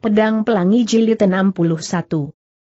Pedang Pelangi Jilid 61.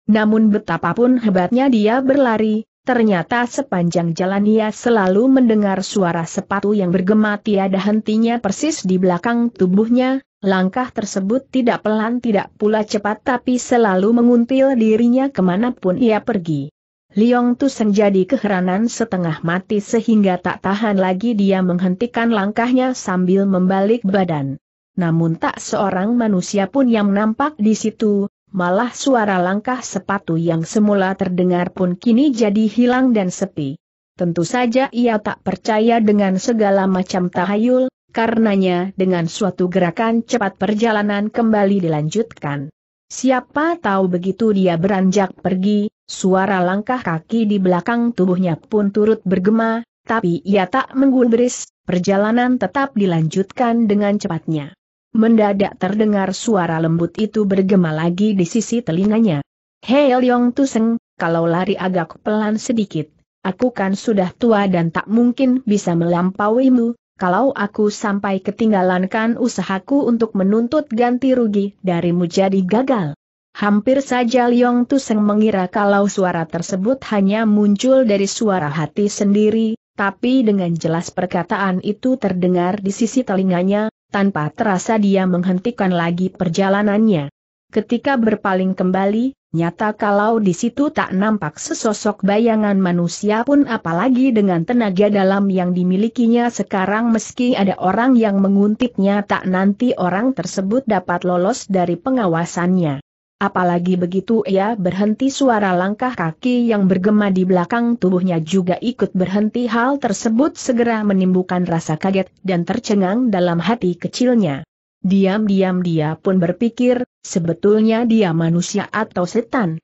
Namun betapapun hebatnya dia berlari, ternyata sepanjang jalan ia selalu mendengar suara sepatu yang bergema tiada hentinya persis di belakang tubuhnya, langkah tersebut tidak pelan tidak pula cepat tapi selalu menguntil dirinya kemanapun ia pergi. Liong Tuseng jadi keheranan setengah mati sehingga tak tahan lagi dia menghentikan langkahnya sambil membalik badan namun tak seorang manusia pun yang nampak di situ, malah suara langkah sepatu yang semula terdengar pun kini jadi hilang dan sepi. Tentu saja ia tak percaya dengan segala macam tahayul, karenanya dengan suatu gerakan cepat perjalanan kembali dilanjutkan. Siapa tahu begitu dia beranjak pergi, suara langkah kaki di belakang tubuhnya pun turut bergema, tapi ia tak menggulbris, perjalanan tetap dilanjutkan dengan cepatnya. Mendadak terdengar suara lembut itu bergema lagi di sisi telinganya. Hei Leong Tuseng, kalau lari agak pelan sedikit, aku kan sudah tua dan tak mungkin bisa melampauimu, kalau aku sampai ketinggalankan usahaku untuk menuntut ganti rugi darimu jadi gagal. Hampir saja Leong Tuseng mengira kalau suara tersebut hanya muncul dari suara hati sendiri, tapi dengan jelas perkataan itu terdengar di sisi telinganya, tanpa terasa dia menghentikan lagi perjalanannya. Ketika berpaling kembali, nyata kalau di situ tak nampak sesosok bayangan manusia pun apalagi dengan tenaga dalam yang dimilikinya sekarang meski ada orang yang menguntitnya, tak nanti orang tersebut dapat lolos dari pengawasannya. Apalagi begitu ia berhenti suara langkah kaki yang bergema di belakang tubuhnya juga ikut berhenti hal tersebut segera menimbulkan rasa kaget dan tercengang dalam hati kecilnya. Diam-diam dia pun berpikir, sebetulnya dia manusia atau setan.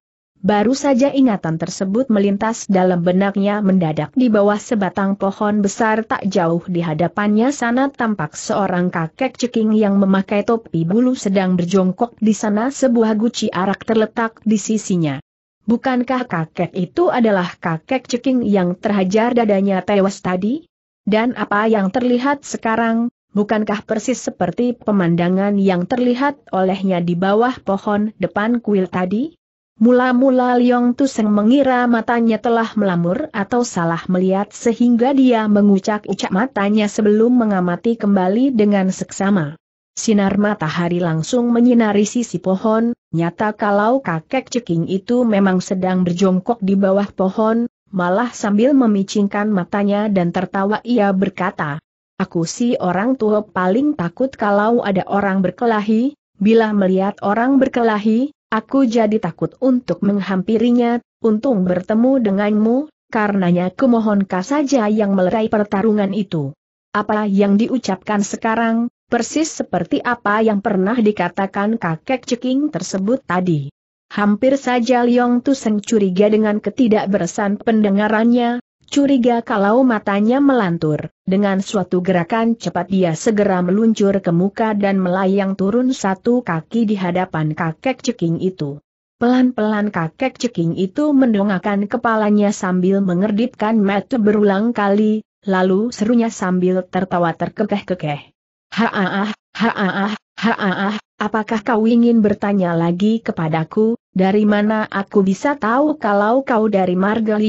Baru saja ingatan tersebut melintas dalam benaknya mendadak di bawah sebatang pohon besar tak jauh di hadapannya sana tampak seorang kakek ceking yang memakai topi bulu sedang berjongkok di sana sebuah guci arak terletak di sisinya. Bukankah kakek itu adalah kakek ceking yang terhajar dadanya tewas tadi? Dan apa yang terlihat sekarang, bukankah persis seperti pemandangan yang terlihat olehnya di bawah pohon depan kuil tadi? Mula-mula Liong Tuseng mengira matanya telah melamur atau salah melihat sehingga dia mengucak-ucak matanya sebelum mengamati kembali dengan seksama. Sinar matahari langsung menyinari sisi pohon, nyata kalau kakek ceking itu memang sedang berjongkok di bawah pohon, malah sambil memicingkan matanya dan tertawa ia berkata, Aku si orang tua paling takut kalau ada orang berkelahi, bila melihat orang berkelahi, Aku jadi takut untuk menghampirinya, untung bertemu denganmu, karenanya kumohonkah saja yang melerai pertarungan itu. Apa yang diucapkan sekarang, persis seperti apa yang pernah dikatakan kakek ceking tersebut tadi. Hampir saja Liong Tuseng curiga dengan ketidakberesan pendengarannya, curiga kalau matanya melantur. Dengan suatu gerakan cepat dia segera meluncur ke muka dan melayang turun satu kaki di hadapan kakek ceking itu. Pelan-pelan kakek ceking itu mendongakkan kepalanya sambil mengerdipkan mata berulang kali, lalu serunya sambil tertawa terkekeh-kekeh. Haaah, haaah, ah apakah kau ingin bertanya lagi kepadaku, dari mana aku bisa tahu kalau kau dari Marga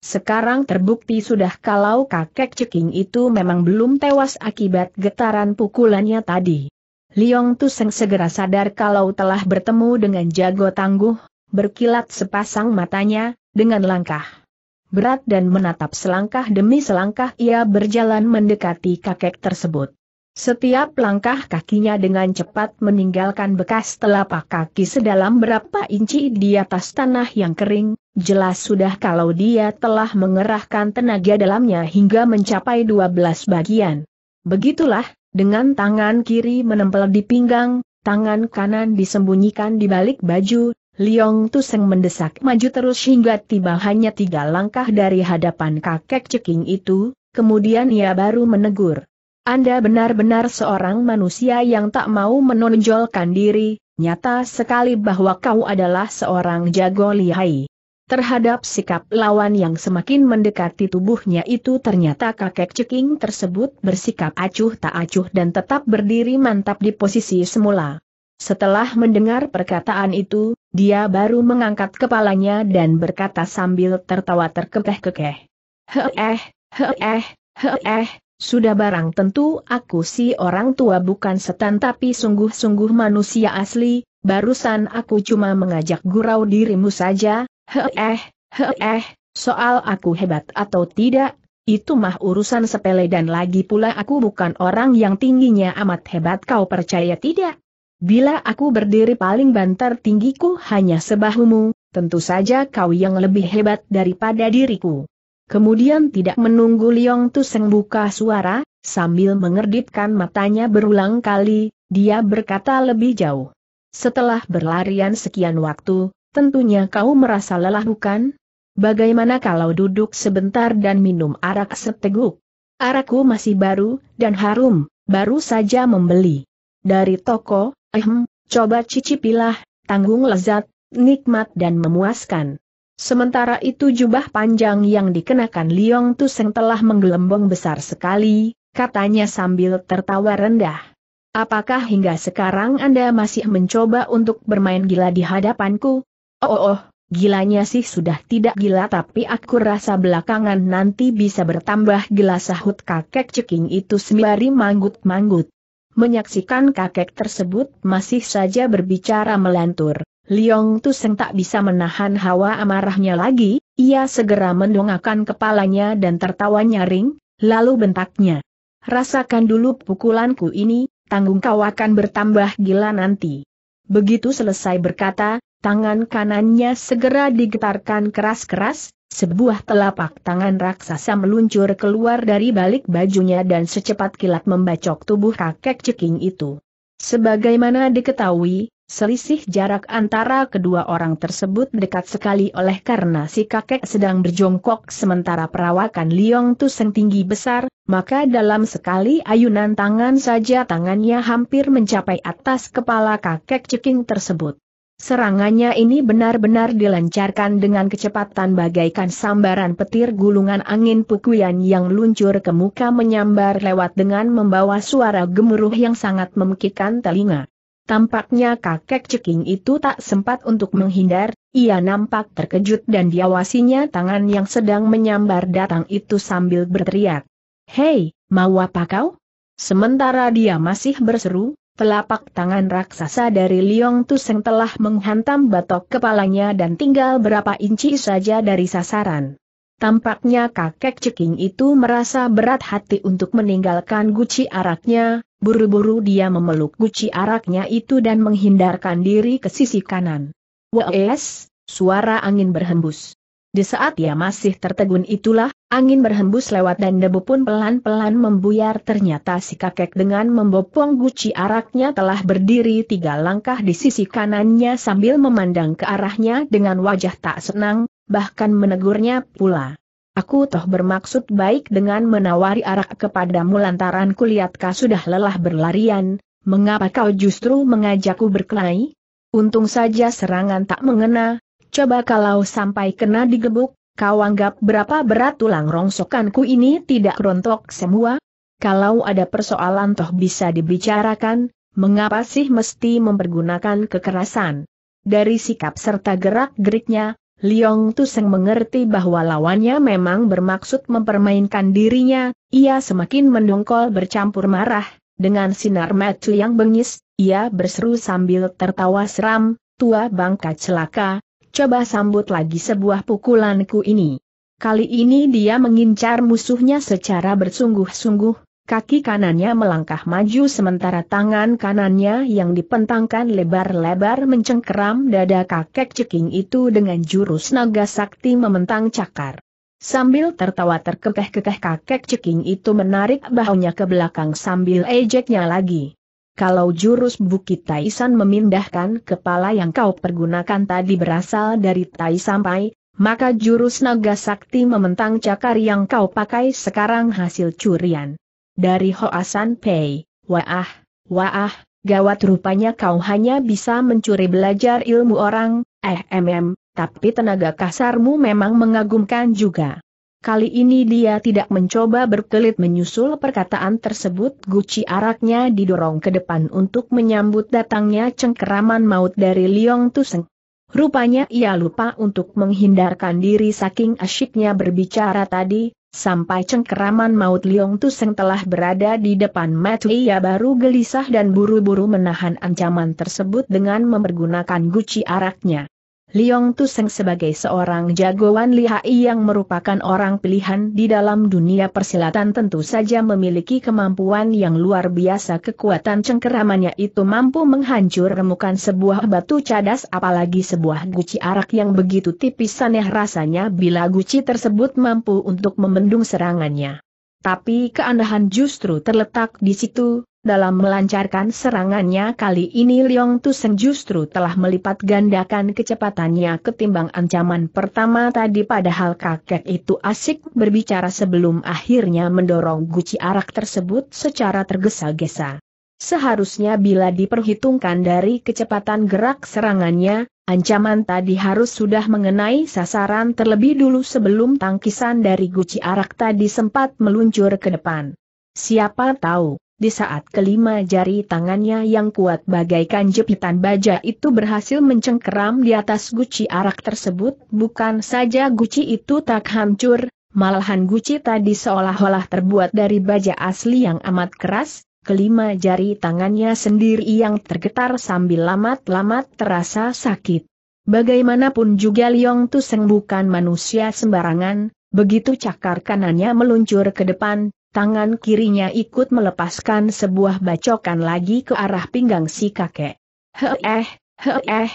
sekarang terbukti sudah kalau kakek ceking itu memang belum tewas akibat getaran pukulannya tadi. Liong Tuseng segera sadar kalau telah bertemu dengan jago tangguh, berkilat sepasang matanya, dengan langkah berat dan menatap selangkah demi selangkah ia berjalan mendekati kakek tersebut. Setiap langkah kakinya dengan cepat meninggalkan bekas telapak kaki sedalam berapa inci di atas tanah yang kering, Jelas sudah kalau dia telah mengerahkan tenaga dalamnya hingga mencapai 12 bagian. Begitulah, dengan tangan kiri menempel di pinggang, tangan kanan disembunyikan di balik baju, Liong Tuseng mendesak maju terus hingga tiba hanya tiga langkah dari hadapan kakek ceking itu, kemudian ia baru menegur. Anda benar-benar seorang manusia yang tak mau menonjolkan diri, nyata sekali bahwa kau adalah seorang jago lihai. Terhadap sikap lawan yang semakin mendekati tubuhnya itu ternyata kakek ceking tersebut bersikap acuh tak acuh dan tetap berdiri mantap di posisi semula. Setelah mendengar perkataan itu, dia baru mengangkat kepalanya dan berkata sambil tertawa terkekeh-kekeh. Heeh, heeh, heeh, sudah barang tentu aku si orang tua bukan setan tapi sungguh-sungguh manusia asli, barusan aku cuma mengajak gurau dirimu saja, He eh, he eh, soal aku hebat atau tidak, itu mah urusan sepele dan lagi pula aku bukan orang yang tingginya amat hebat kau percaya tidak? Bila aku berdiri paling bantar tinggiku hanya sebahumu, tentu saja kau yang lebih hebat daripada diriku. Kemudian tidak menunggu Liong Tuseng buka suara, sambil mengerdipkan matanya berulang kali, dia berkata lebih jauh. Setelah berlarian sekian waktu, Tentunya kau merasa lelah bukan? Bagaimana kalau duduk sebentar dan minum arak seteguk? Arakku masih baru, dan harum, baru saja membeli. Dari toko, ehem, coba cicipilah, tanggung lezat, nikmat dan memuaskan. Sementara itu jubah panjang yang dikenakan Liong Tuseng telah menggelembung besar sekali, katanya sambil tertawa rendah. Apakah hingga sekarang Anda masih mencoba untuk bermain gila di hadapanku? Oh, oh, oh, gilanya sih sudah tidak gila tapi aku rasa belakangan nanti bisa bertambah gila sahut kakek ceking itu sembari manggut-manggut. Menyaksikan kakek tersebut masih saja berbicara melantur, Liong Tuseng tak bisa menahan hawa amarahnya lagi, ia segera mendongakkan kepalanya dan tertawa nyaring, lalu bentaknya. Rasakan dulu pukulanku ini, tanggung kau akan bertambah gila nanti. Begitu selesai berkata, tangan kanannya segera digetarkan keras-keras, sebuah telapak tangan raksasa meluncur keluar dari balik bajunya dan secepat kilat membacok tubuh kakek ceking itu. Sebagaimana diketahui, selisih jarak antara kedua orang tersebut dekat sekali oleh karena si kakek sedang berjongkok sementara perawakan Liong Tuseng tinggi besar, maka dalam sekali ayunan tangan saja tangannya hampir mencapai atas kepala kakek ceking tersebut. Serangannya ini benar-benar dilancarkan dengan kecepatan bagaikan sambaran petir gulungan angin pukuyan yang luncur ke muka menyambar lewat dengan membawa suara gemuruh yang sangat memekikkan telinga. Tampaknya kakek ceking itu tak sempat untuk menghindar, ia nampak terkejut dan diawasinya tangan yang sedang menyambar datang itu sambil berteriak. Hei, mau apa kau? Sementara dia masih berseru, Telapak tangan raksasa dari Liong Tuseng telah menghantam batok kepalanya dan tinggal berapa inci saja dari sasaran. Tampaknya kakek ceking itu merasa berat hati untuk meninggalkan guci araknya, buru-buru dia memeluk guci araknya itu dan menghindarkan diri ke sisi kanan. Wes, suara angin berhembus. Di saat ia masih tertegun itulah, Angin berhembus lewat dan debu pun pelan-pelan membuyar ternyata si kakek dengan membopong guci araknya telah berdiri tiga langkah di sisi kanannya sambil memandang ke arahnya dengan wajah tak senang, bahkan menegurnya pula. Aku toh bermaksud baik dengan menawari arak kepadamu lantaran kulihat kau sudah lelah berlarian, mengapa kau justru mengajakku berkelahi? Untung saja serangan tak mengena, coba kalau sampai kena digebuk, Kau anggap berapa berat tulang rongsokanku ini tidak rontok semua? Kalau ada persoalan toh bisa dibicarakan, mengapa sih mesti mempergunakan kekerasan? Dari sikap serta gerak-geriknya, Liong Tuseng mengerti bahwa lawannya memang bermaksud mempermainkan dirinya, ia semakin mendongkol bercampur marah, dengan sinar mata yang bengis, ia berseru sambil tertawa seram, tua bangka celaka, coba sambut lagi sebuah pukulanku ini. Kali ini dia mengincar musuhnya secara bersungguh-sungguh, kaki kanannya melangkah maju sementara tangan kanannya yang dipentangkan lebar-lebar mencengkeram dada kakek ceking itu dengan jurus naga sakti mementang cakar. Sambil tertawa terkekeh-kekeh kakek ceking itu menarik bahunya ke belakang sambil ejeknya lagi kalau jurus Bukit Taisan memindahkan kepala yang kau pergunakan tadi berasal dari Tai Sampai, maka jurus naga sakti mementang cakar yang kau pakai sekarang hasil curian. Dari Hoasan Pei, wah waah, gawat rupanya kau hanya bisa mencuri belajar ilmu orang, eh mm, tapi tenaga kasarmu memang mengagumkan juga. Kali ini dia tidak mencoba berkelit menyusul perkataan tersebut guci araknya didorong ke depan untuk menyambut datangnya cengkeraman maut dari Liong Tuseng. Rupanya ia lupa untuk menghindarkan diri saking asyiknya berbicara tadi, sampai cengkeraman maut Liong Tuseng telah berada di depan mata ia baru gelisah dan buru-buru menahan ancaman tersebut dengan mempergunakan guci araknya. Liong Tuseng sebagai seorang jagoan lihai yang merupakan orang pilihan di dalam dunia persilatan tentu saja memiliki kemampuan yang luar biasa kekuatan cengkeramannya itu mampu menghancur remukan sebuah batu cadas apalagi sebuah guci arak yang begitu tipis aneh rasanya bila guci tersebut mampu untuk membendung serangannya. Tapi keanehan justru terletak di situ, dalam melancarkan serangannya kali ini Liong Tuseng justru telah melipat gandakan kecepatannya ketimbang ancaman pertama tadi padahal kakek itu asik berbicara sebelum akhirnya mendorong guci arak tersebut secara tergesa-gesa. Seharusnya bila diperhitungkan dari kecepatan gerak serangannya, ancaman tadi harus sudah mengenai sasaran terlebih dulu sebelum tangkisan dari guci arak tadi sempat meluncur ke depan. Siapa tahu, di saat kelima jari tangannya yang kuat bagaikan jepitan baja itu berhasil mencengkeram di atas guci arak tersebut, bukan saja guci itu tak hancur, malahan guci tadi seolah-olah terbuat dari baja asli yang amat keras, kelima jari tangannya sendiri yang tergetar sambil lamat-lamat terasa sakit. Bagaimanapun juga Liong Tuseng bukan manusia sembarangan, begitu cakar kanannya meluncur ke depan, tangan kirinya ikut melepaskan sebuah bacokan lagi ke arah pinggang si kakek. Heeh, heeh,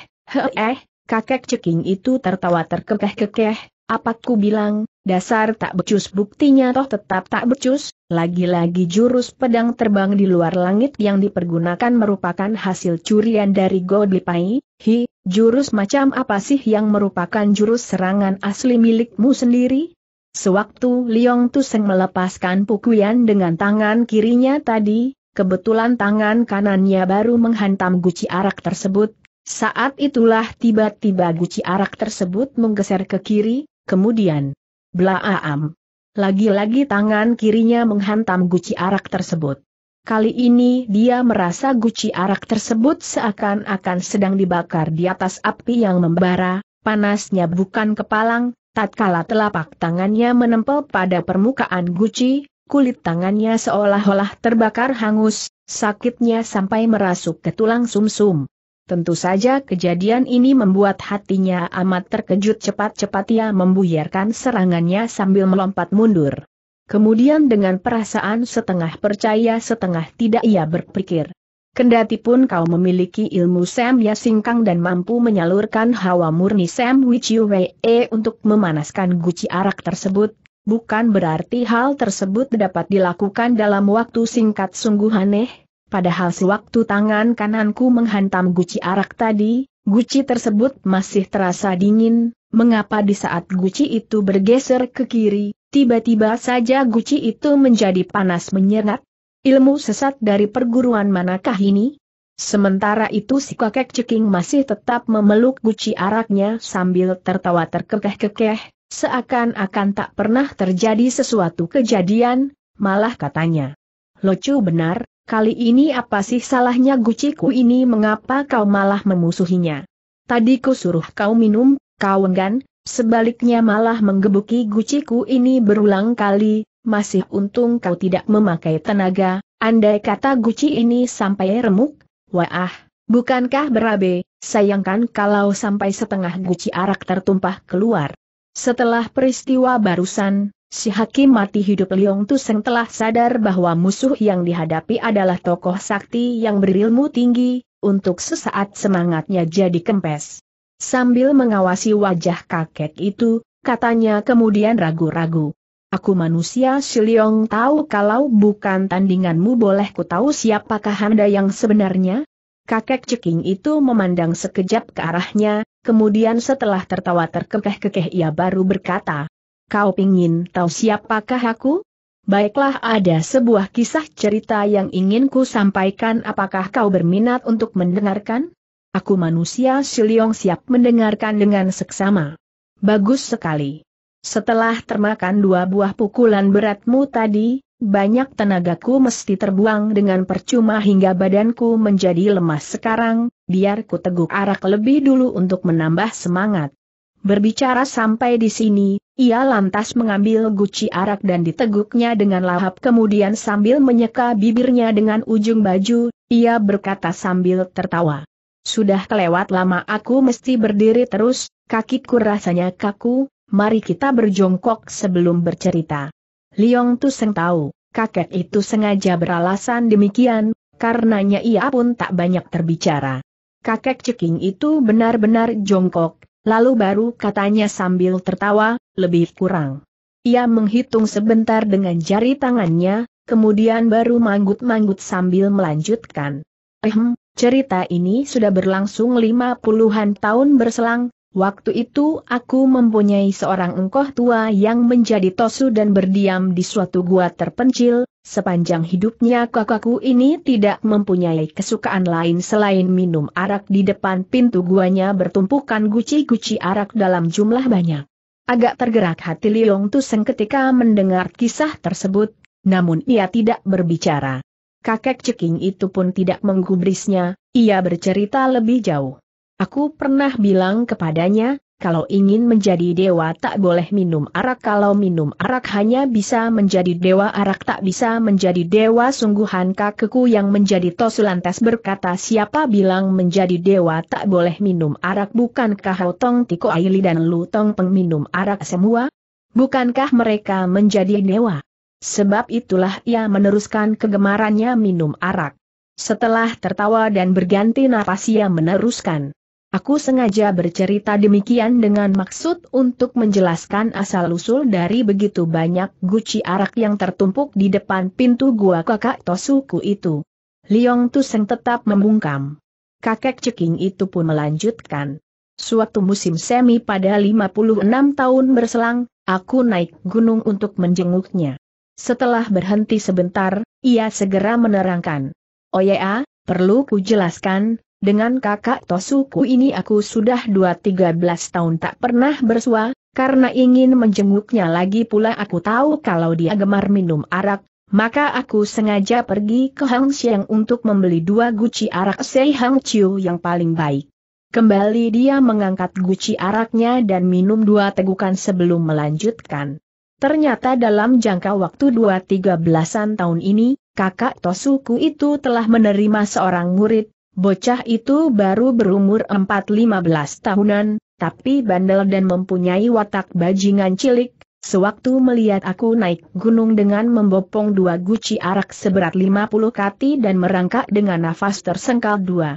eh, kakek ceking itu tertawa terkekeh-kekeh, apa ku bilang, dasar tak becus buktinya toh tetap tak becus, lagi-lagi jurus pedang terbang di luar langit yang dipergunakan merupakan hasil curian dari Godlipai, hi, jurus macam apa sih yang merupakan jurus serangan asli milikmu sendiri? Sewaktu Liong Tuseng melepaskan pukulan dengan tangan kirinya tadi, kebetulan tangan kanannya baru menghantam guci arak tersebut. Saat itulah tiba-tiba guci arak tersebut menggeser ke kiri, kemudian blaam. Lagi-lagi tangan kirinya menghantam guci arak tersebut. Kali ini dia merasa guci arak tersebut seakan-akan sedang dibakar di atas api yang membara, panasnya bukan kepalang, Tatkala telapak tangannya menempel pada permukaan guci, kulit tangannya seolah-olah terbakar hangus, sakitnya sampai merasuk ke tulang sumsum. -sum. Tentu saja kejadian ini membuat hatinya amat terkejut cepat-cepat ia membuyarkan serangannya sambil melompat mundur. Kemudian dengan perasaan setengah percaya setengah tidak ia berpikir, Kendati pun kau memiliki ilmu Sam Ya Singkang dan mampu menyalurkan hawa murni Sam Wichu Wei untuk memanaskan guci arak tersebut, bukan berarti hal tersebut dapat dilakukan dalam waktu singkat sungguh aneh, padahal sewaktu tangan kananku menghantam guci arak tadi, guci tersebut masih terasa dingin, mengapa di saat guci itu bergeser ke kiri, tiba-tiba saja guci itu menjadi panas menyengat, Ilmu sesat dari perguruan manakah ini? Sementara itu si kakek ceking masih tetap memeluk guci araknya sambil tertawa terkekeh-kekeh, seakan-akan tak pernah terjadi sesuatu kejadian, malah katanya. Locu benar, kali ini apa sih salahnya guciku ini mengapa kau malah memusuhinya? Tadi ku suruh kau minum, kau enggan, sebaliknya malah menggebuki guciku ini berulang kali, masih untung kau tidak memakai tenaga, andai kata guci ini sampai remuk, wah, bukankah berabe, sayangkan kalau sampai setengah guci arak tertumpah keluar. Setelah peristiwa barusan, si hakim mati hidup Liong Tuseng telah sadar bahwa musuh yang dihadapi adalah tokoh sakti yang berilmu tinggi, untuk sesaat semangatnya jadi kempes. Sambil mengawasi wajah kakek itu, katanya kemudian ragu-ragu. Aku manusia Siliong tahu kalau bukan tandinganmu boleh ku tahu siapakah Anda yang sebenarnya? Kakek ceking itu memandang sekejap ke arahnya, kemudian setelah tertawa terkekeh-kekeh ia baru berkata, Kau pingin tahu siapakah aku? Baiklah ada sebuah kisah cerita yang ingin ku sampaikan apakah kau berminat untuk mendengarkan? Aku manusia Siliong siap mendengarkan dengan seksama. Bagus sekali. Setelah termakan dua buah pukulan beratmu tadi, banyak tenagaku mesti terbuang dengan percuma hingga badanku menjadi lemas sekarang, biar ku teguk arak lebih dulu untuk menambah semangat. Berbicara sampai di sini, ia lantas mengambil guci arak dan diteguknya dengan lahap kemudian sambil menyeka bibirnya dengan ujung baju, ia berkata sambil tertawa. Sudah kelewat lama aku mesti berdiri terus, kakiku rasanya kaku, mari kita berjongkok sebelum bercerita. Liong Tuseng tahu, kakek itu sengaja beralasan demikian, karenanya ia pun tak banyak terbicara. Kakek ceking itu benar-benar jongkok, lalu baru katanya sambil tertawa, lebih kurang. Ia menghitung sebentar dengan jari tangannya, kemudian baru manggut-manggut sambil melanjutkan. Ehm, cerita ini sudah berlangsung lima puluhan tahun berselang, Waktu itu aku mempunyai seorang engkoh tua yang menjadi tosu dan berdiam di suatu gua terpencil, sepanjang hidupnya kakakku ini tidak mempunyai kesukaan lain selain minum arak di depan pintu guanya bertumpukan guci-guci arak dalam jumlah banyak. Agak tergerak hati Liong Tuseng ketika mendengar kisah tersebut, namun ia tidak berbicara. Kakek ceking itu pun tidak menggubrisnya, ia bercerita lebih jauh. Aku pernah bilang kepadanya, kalau ingin menjadi dewa tak boleh minum arak kalau minum arak hanya bisa menjadi dewa arak tak bisa menjadi dewa sungguhan kakeku yang menjadi tosu lantas berkata siapa bilang menjadi dewa tak boleh minum arak bukankah Hotong Tiko Aili dan Lutong pengminum arak semua? Bukankah mereka menjadi dewa? Sebab itulah ia meneruskan kegemarannya minum arak. Setelah tertawa dan berganti napas ia meneruskan. Aku sengaja bercerita demikian dengan maksud untuk menjelaskan asal-usul dari begitu banyak guci arak yang tertumpuk di depan pintu gua kakak Tosuku itu. Liong Tuseng tetap membungkam. Kakek ceking itu pun melanjutkan. Suatu musim semi pada 56 tahun berselang, aku naik gunung untuk menjenguknya. Setelah berhenti sebentar, ia segera menerangkan. Oh ya, perlu ku jelaskan, dengan kakak Tosuku ini aku sudah 2-13 tahun tak pernah bersua, karena ingin menjenguknya lagi pula aku tahu kalau dia gemar minum arak, maka aku sengaja pergi ke Hang Xiang untuk membeli dua guci arak Sei Hang Chiu yang paling baik. Kembali dia mengangkat guci araknya dan minum dua tegukan sebelum melanjutkan. Ternyata dalam jangka waktu dua tiga belasan tahun ini, kakak Tosuku itu telah menerima seorang murid, Bocah itu baru berumur 4-15 tahunan, tapi bandel dan mempunyai watak bajingan cilik, Sewaktu melihat aku naik gunung dengan membopong dua guci arak seberat 50 kati dan merangkak dengan nafas tersengkal dua.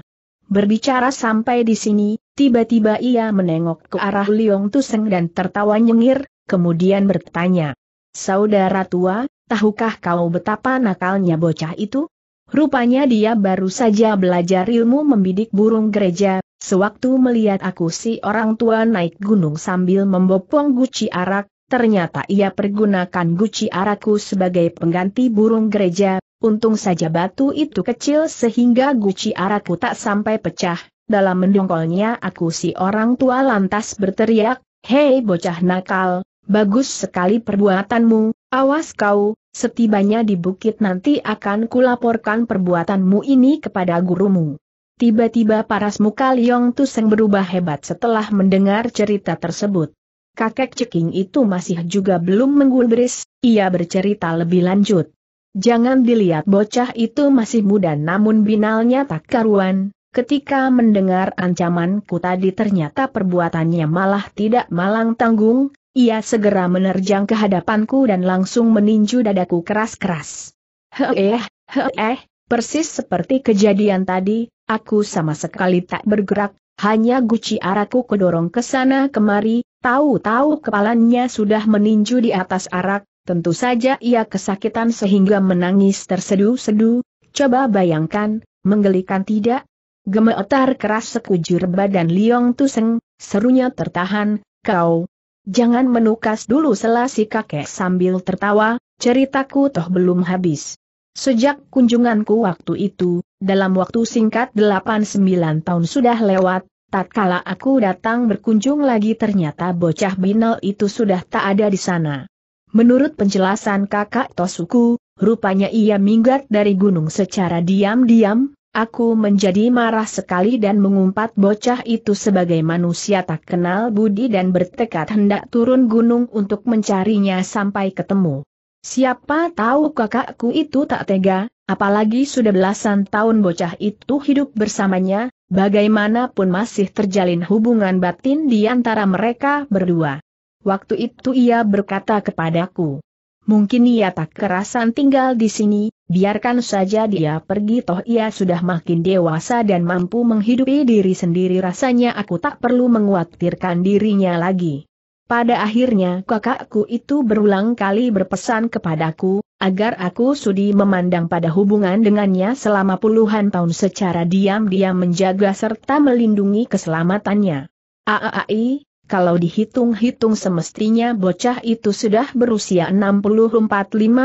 Berbicara sampai di sini, tiba-tiba ia menengok ke arah Liong Tuseng dan tertawa nyengir, kemudian bertanya. Saudara tua, tahukah kau betapa nakalnya bocah itu? Rupanya dia baru saja belajar ilmu membidik burung gereja, sewaktu melihat aku si orang tua naik gunung sambil membopong guci arak, ternyata ia pergunakan guci arakku sebagai pengganti burung gereja, untung saja batu itu kecil sehingga guci arakku tak sampai pecah, dalam mendongkolnya aku si orang tua lantas berteriak, Hei bocah nakal, bagus sekali perbuatanmu, awas kau, setibanya di bukit nanti akan kulaporkan perbuatanmu ini kepada gurumu. Tiba-tiba paras muka Liong Tuseng berubah hebat setelah mendengar cerita tersebut. Kakek ceking itu masih juga belum menggulbris, ia bercerita lebih lanjut. Jangan dilihat bocah itu masih muda namun binalnya tak karuan, Ketika mendengar ancamanku tadi ternyata perbuatannya malah tidak malang tanggung, ia segera menerjang ke hadapanku dan langsung meninju dadaku keras-keras. Heeh, heeh, persis seperti kejadian tadi, aku sama sekali tak bergerak, hanya guci araku kedorong ke sana kemari, tahu-tahu kepalanya sudah meninju di atas arak, tentu saja ia kesakitan sehingga menangis tersedu-sedu, coba bayangkan, menggelikan tidak? Gemetar keras sekujur badan Liong Tuseng, serunya tertahan, kau, Jangan menukas dulu selasi kakek sambil tertawa, ceritaku toh belum habis. Sejak kunjunganku waktu itu, dalam waktu singkat 8-9 tahun sudah lewat, tatkala aku datang berkunjung lagi ternyata bocah binal itu sudah tak ada di sana. Menurut penjelasan kakak Tosuku, rupanya ia minggat dari gunung secara diam-diam, Aku menjadi marah sekali dan mengumpat bocah itu sebagai manusia tak kenal budi dan bertekad hendak turun gunung untuk mencarinya sampai ketemu. Siapa tahu kakakku itu tak tega, apalagi sudah belasan tahun bocah itu hidup bersamanya, bagaimanapun masih terjalin hubungan batin di antara mereka berdua. Waktu itu ia berkata kepadaku, mungkin ia tak kerasan tinggal di sini, Biarkan saja dia pergi toh ia sudah makin dewasa dan mampu menghidupi diri sendiri rasanya aku tak perlu menguatirkan dirinya lagi. Pada akhirnya kakakku itu berulang kali berpesan kepadaku, agar aku sudi memandang pada hubungan dengannya selama puluhan tahun secara diam-diam menjaga serta melindungi keselamatannya. Aai, kalau dihitung-hitung semestinya bocah itu sudah berusia 64-5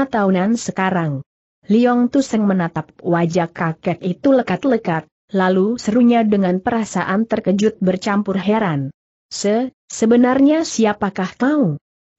tahunan sekarang. Liong Tuseng menatap wajah kakek itu lekat-lekat, lalu serunya dengan perasaan terkejut bercampur heran. Se, sebenarnya siapakah kau?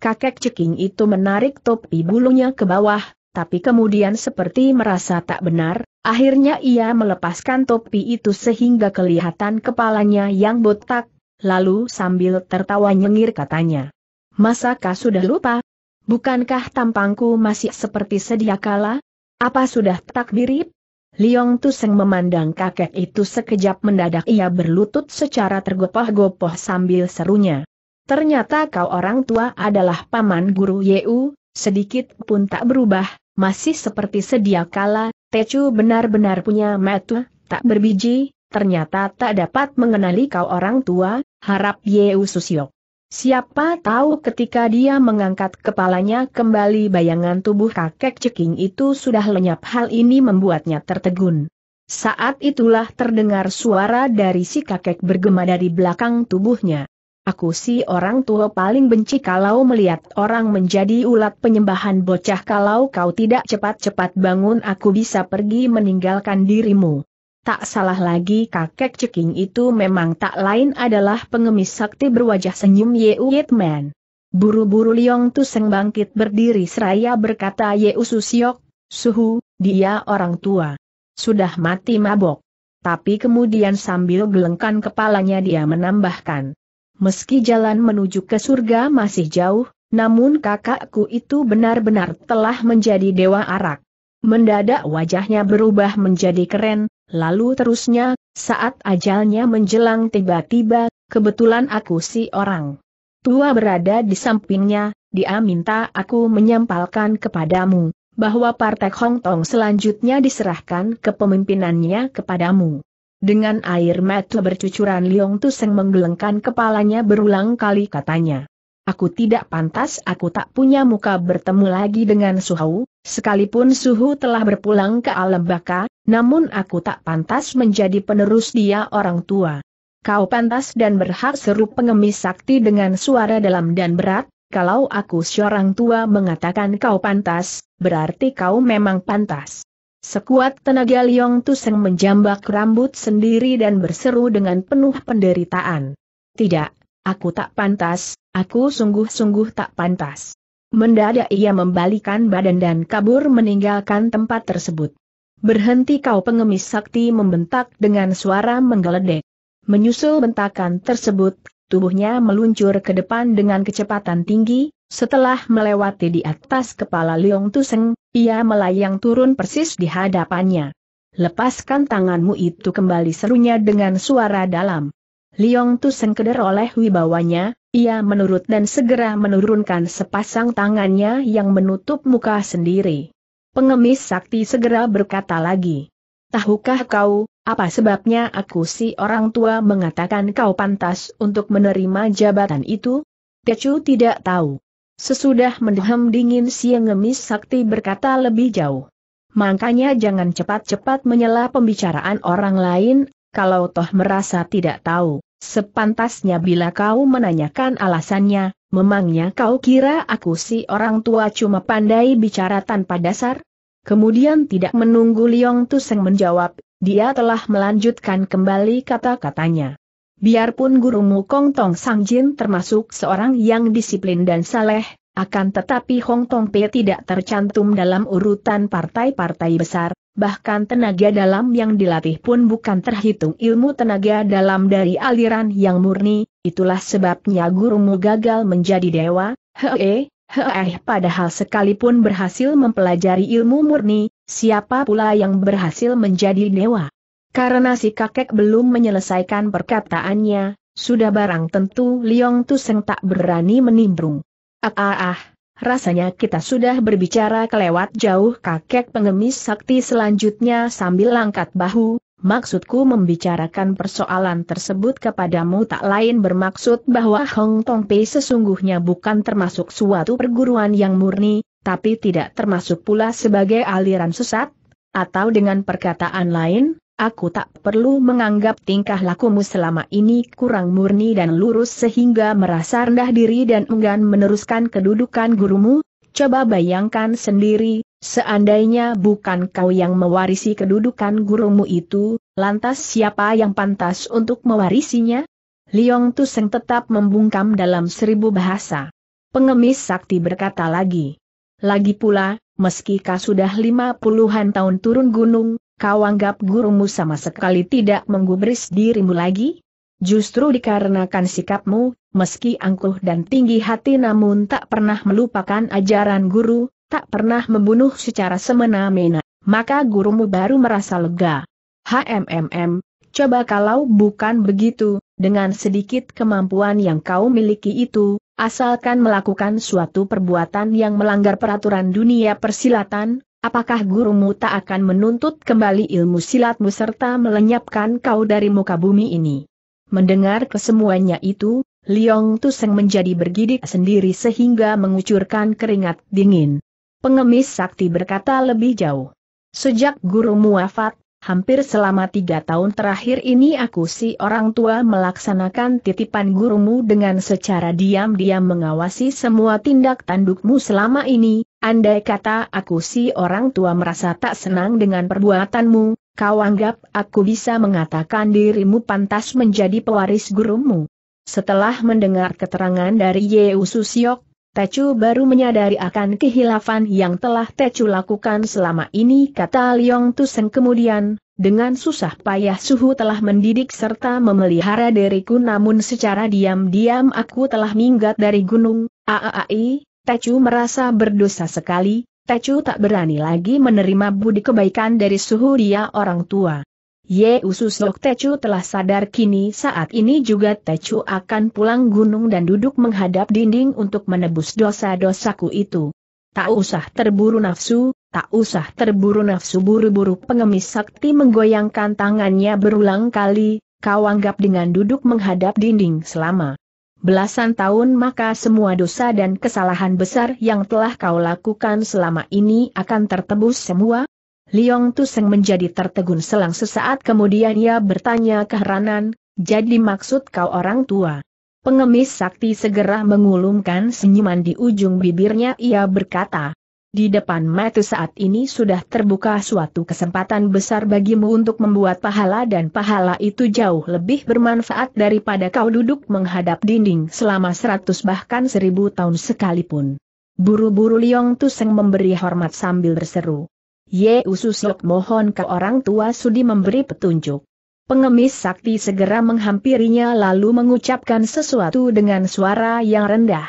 Kakek ceking itu menarik topi bulunya ke bawah, tapi kemudian seperti merasa tak benar, akhirnya ia melepaskan topi itu sehingga kelihatan kepalanya yang botak, lalu sambil tertawa nyengir katanya. Masakah sudah lupa? Bukankah tampangku masih seperti sedia kala? Apa sudah takbirip? Liong Tuseng memandang kakek itu sekejap mendadak ia berlutut secara tergopoh-gopoh sambil serunya. Ternyata kau orang tua adalah paman guru Yeu, sedikit pun tak berubah, masih seperti sedia kala, Tecu benar-benar punya metu, tak berbiji, ternyata tak dapat mengenali kau orang tua, harap Yeu Susio. Siapa tahu ketika dia mengangkat kepalanya kembali bayangan tubuh kakek ceking itu sudah lenyap hal ini membuatnya tertegun. Saat itulah terdengar suara dari si kakek bergema dari belakang tubuhnya. Aku si orang tua paling benci kalau melihat orang menjadi ulat penyembahan bocah kalau kau tidak cepat-cepat bangun aku bisa pergi meninggalkan dirimu. Tak salah lagi kakek ceking itu memang tak lain adalah pengemis sakti berwajah senyum Yeu Uyitman. Buru-buru Liong Tuseng bangkit berdiri seraya berkata Yeu Ususiok, Suhu, dia orang tua. Sudah mati mabok. Tapi kemudian sambil gelengkan kepalanya dia menambahkan. Meski jalan menuju ke surga masih jauh, namun kakakku itu benar-benar telah menjadi dewa arak. Mendadak wajahnya berubah menjadi keren, lalu terusnya, saat ajalnya menjelang tiba-tiba, kebetulan aku si orang tua berada di sampingnya, dia minta aku menyampalkan kepadamu, bahwa Partai Hong Tong selanjutnya diserahkan kepemimpinannya kepadamu. Dengan air mata bercucuran Liong Tuseng menggelengkan kepalanya berulang kali katanya. Aku tidak pantas, aku tak punya muka bertemu lagi dengan Suhau, Sekalipun Suhu telah berpulang ke alam baka, namun aku tak pantas menjadi penerus dia orang tua. Kau pantas dan berhak seru pengemis sakti dengan suara dalam dan berat, kalau aku seorang tua mengatakan kau pantas, berarti kau memang pantas. Sekuat tenaga Liong Tuseng menjambak rambut sendiri dan berseru dengan penuh penderitaan. Tidak, aku tak pantas, aku sungguh-sungguh tak pantas. Mendadak ia membalikan badan dan kabur meninggalkan tempat tersebut. Berhenti kau pengemis sakti membentak dengan suara menggeledek. Menyusul bentakan tersebut, tubuhnya meluncur ke depan dengan kecepatan tinggi, setelah melewati di atas kepala Leong Tuseng, ia melayang turun persis di hadapannya. Lepaskan tanganmu itu kembali serunya dengan suara dalam. Liong Tuseng keder oleh wibawanya, ia menurut dan segera menurunkan sepasang tangannya yang menutup muka sendiri. Pengemis sakti segera berkata lagi. Tahukah kau, apa sebabnya aku si orang tua mengatakan kau pantas untuk menerima jabatan itu? Tecu tidak tahu. Sesudah mendehem dingin si ngemis sakti berkata lebih jauh. Makanya jangan cepat-cepat menyela pembicaraan orang lain, kalau toh merasa tidak tahu. Sepantasnya bila kau menanyakan alasannya, memangnya kau kira aku si orang tua cuma pandai bicara tanpa dasar? Kemudian tidak menunggu Liong Tuseng menjawab, dia telah melanjutkan kembali kata-katanya. Biarpun gurumu Kong Tong Sang Jin termasuk seorang yang disiplin dan saleh, akan tetapi Hong Tong Pei tidak tercantum dalam urutan partai-partai besar, bahkan tenaga dalam yang dilatih pun bukan terhitung ilmu tenaga dalam dari aliran yang murni, itulah sebabnya gurumu gagal menjadi dewa, hee, hee eh, padahal sekalipun berhasil mempelajari ilmu murni, siapa pula yang berhasil menjadi dewa? Karena si kakek belum menyelesaikan perkataannya, sudah barang tentu Liong Tuseng tak berani menimbrung. Ah ah ah, Rasanya kita sudah berbicara kelewat jauh kakek pengemis sakti selanjutnya sambil langkat bahu, maksudku membicarakan persoalan tersebut kepadamu tak lain bermaksud bahwa Hong Tong Pei sesungguhnya bukan termasuk suatu perguruan yang murni, tapi tidak termasuk pula sebagai aliran sesat, atau dengan perkataan lain, Aku tak perlu menganggap tingkah lakumu selama ini kurang murni dan lurus sehingga merasa rendah diri dan enggan meneruskan kedudukan gurumu, coba bayangkan sendiri, seandainya bukan kau yang mewarisi kedudukan gurumu itu, lantas siapa yang pantas untuk mewarisinya? Liong Tuseng tetap membungkam dalam seribu bahasa. Pengemis sakti berkata lagi. Lagi pula, meski kau sudah lima puluhan tahun turun gunung, kau anggap gurumu sama sekali tidak menggubris dirimu lagi? Justru dikarenakan sikapmu, meski angkuh dan tinggi hati namun tak pernah melupakan ajaran guru, tak pernah membunuh secara semena-mena, maka gurumu baru merasa lega. HMMM, coba kalau bukan begitu, dengan sedikit kemampuan yang kau miliki itu, asalkan melakukan suatu perbuatan yang melanggar peraturan dunia persilatan, apakah gurumu tak akan menuntut kembali ilmu silatmu serta melenyapkan kau dari muka bumi ini? Mendengar kesemuanya itu, Liong Tuseng menjadi bergidik sendiri sehingga mengucurkan keringat dingin. Pengemis sakti berkata lebih jauh. Sejak gurumu wafat, Hampir selama tiga tahun terakhir ini aku si orang tua melaksanakan titipan gurumu dengan secara diam-diam mengawasi semua tindak tandukmu selama ini, andai kata aku si orang tua merasa tak senang dengan perbuatanmu, kau anggap aku bisa mengatakan dirimu pantas menjadi pewaris gurumu. Setelah mendengar keterangan dari Yeusus Yok, Tecu baru menyadari akan kehilafan yang telah Tecu lakukan selama ini kata Liong Tuseng kemudian, dengan susah payah suhu telah mendidik serta memelihara diriku namun secara diam-diam aku telah minggat dari gunung, aaai, Tecu merasa berdosa sekali, Tecu tak berani lagi menerima budi kebaikan dari suhu dia orang tua. Ye Usus Lok Techu telah sadar kini saat ini juga Techu akan pulang gunung dan duduk menghadap dinding untuk menebus dosa-dosaku itu. Tak usah terburu nafsu, tak usah terburu nafsu buru-buru pengemis sakti menggoyangkan tangannya berulang kali, kau anggap dengan duduk menghadap dinding selama belasan tahun maka semua dosa dan kesalahan besar yang telah kau lakukan selama ini akan tertebus semua, Liong Tuseng menjadi tertegun selang sesaat kemudian ia bertanya keheranan, jadi maksud kau orang tua? Pengemis sakti segera mengulumkan senyuman di ujung bibirnya ia berkata, di depan mata saat ini sudah terbuka suatu kesempatan besar bagimu untuk membuat pahala dan pahala itu jauh lebih bermanfaat daripada kau duduk menghadap dinding selama seratus bahkan seribu tahun sekalipun. Buru-buru Liong Tuseng memberi hormat sambil berseru. Ye Ususok mohon ke orang tua Sudi memberi petunjuk. Pengemis sakti segera menghampirinya lalu mengucapkan sesuatu dengan suara yang rendah.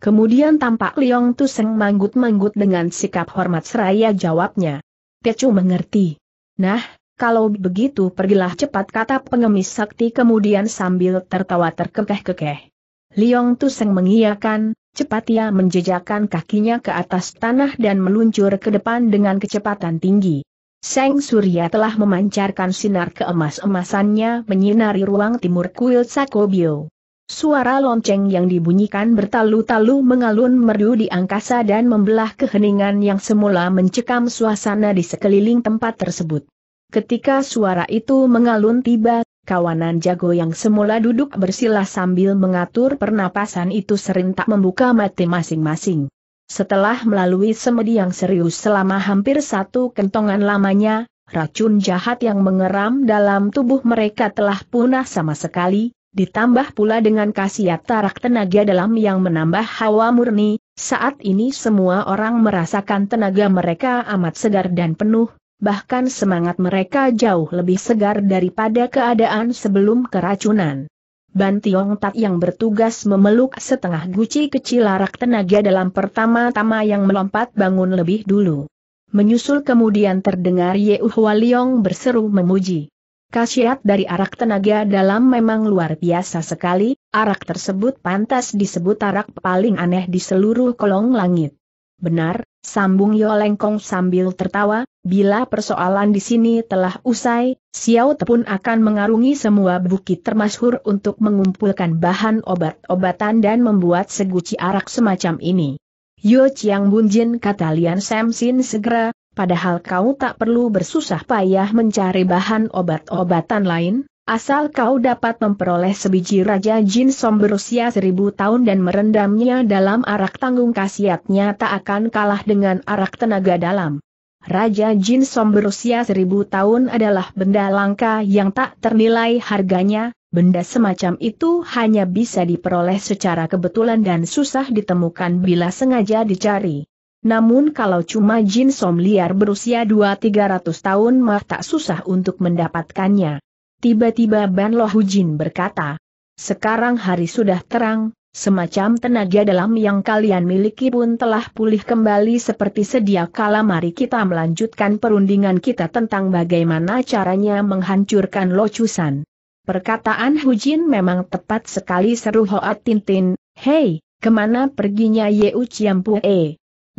Kemudian tampak Liong Tuseng manggut-manggut dengan sikap hormat seraya jawabnya. Tecu mengerti. Nah, kalau begitu pergilah cepat kata pengemis sakti kemudian sambil tertawa terkekeh-kekeh. Liong Tuseng mengiyakan, Cepat ia menjejakkan kakinya ke atas tanah dan meluncur ke depan dengan kecepatan tinggi. Seng Surya telah memancarkan sinar keemas-emasannya menyinari ruang timur kuil Sakobio. Suara lonceng yang dibunyikan bertalu-talu mengalun merdu di angkasa dan membelah keheningan yang semula mencekam suasana di sekeliling tempat tersebut. Ketika suara itu mengalun tiba, kawanan jago yang semula duduk bersila sambil mengatur pernapasan itu serentak membuka mata masing-masing. Setelah melalui semedi yang serius selama hampir satu kentongan lamanya, racun jahat yang mengeram dalam tubuh mereka telah punah sama sekali, ditambah pula dengan khasiat tarak tenaga dalam yang menambah hawa murni, saat ini semua orang merasakan tenaga mereka amat segar dan penuh, bahkan semangat mereka jauh lebih segar daripada keadaan sebelum keracunan. Ban Tiong Tak yang bertugas memeluk setengah guci kecil arak tenaga dalam pertama-tama yang melompat bangun lebih dulu. Menyusul kemudian terdengar Ye Uhwa Liong berseru memuji. Khasiat dari arak tenaga dalam memang luar biasa sekali, arak tersebut pantas disebut arak paling aneh di seluruh kolong langit. Benar, sambung Yolengkong sambil tertawa, bila persoalan di sini telah usai, Xiao Te pun akan mengarungi semua bukit termasyhur untuk mengumpulkan bahan obat-obatan dan membuat seguci arak semacam ini. Yo Chiang Bunjin kata Lian Sam Sin segera, padahal kau tak perlu bersusah payah mencari bahan obat-obatan lain, Asal kau dapat memperoleh sebiji Raja Jin Som berusia seribu tahun dan merendamnya dalam arak tanggung kasiatnya, tak akan kalah dengan arak tenaga dalam. Raja Jin Som berusia seribu tahun adalah benda langka yang tak ternilai harganya, benda semacam itu hanya bisa diperoleh secara kebetulan dan susah ditemukan bila sengaja dicari. Namun kalau cuma Jin Som liar berusia dua tiga tahun mah tak susah untuk mendapatkannya. Tiba-tiba Ban Jin berkata, sekarang hari sudah terang, semacam tenaga dalam yang kalian miliki pun telah pulih kembali seperti sedia kala mari kita melanjutkan perundingan kita tentang bagaimana caranya menghancurkan locusan. Perkataan Hujin memang tepat sekali seru Hoat Tintin, hei, kemana perginya Yeu E?" Eh,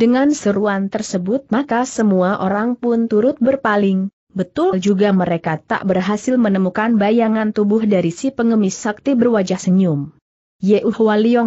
dengan seruan tersebut maka semua orang pun turut berpaling, Betul juga mereka tak berhasil menemukan bayangan tubuh dari si pengemis sakti berwajah senyum. Ye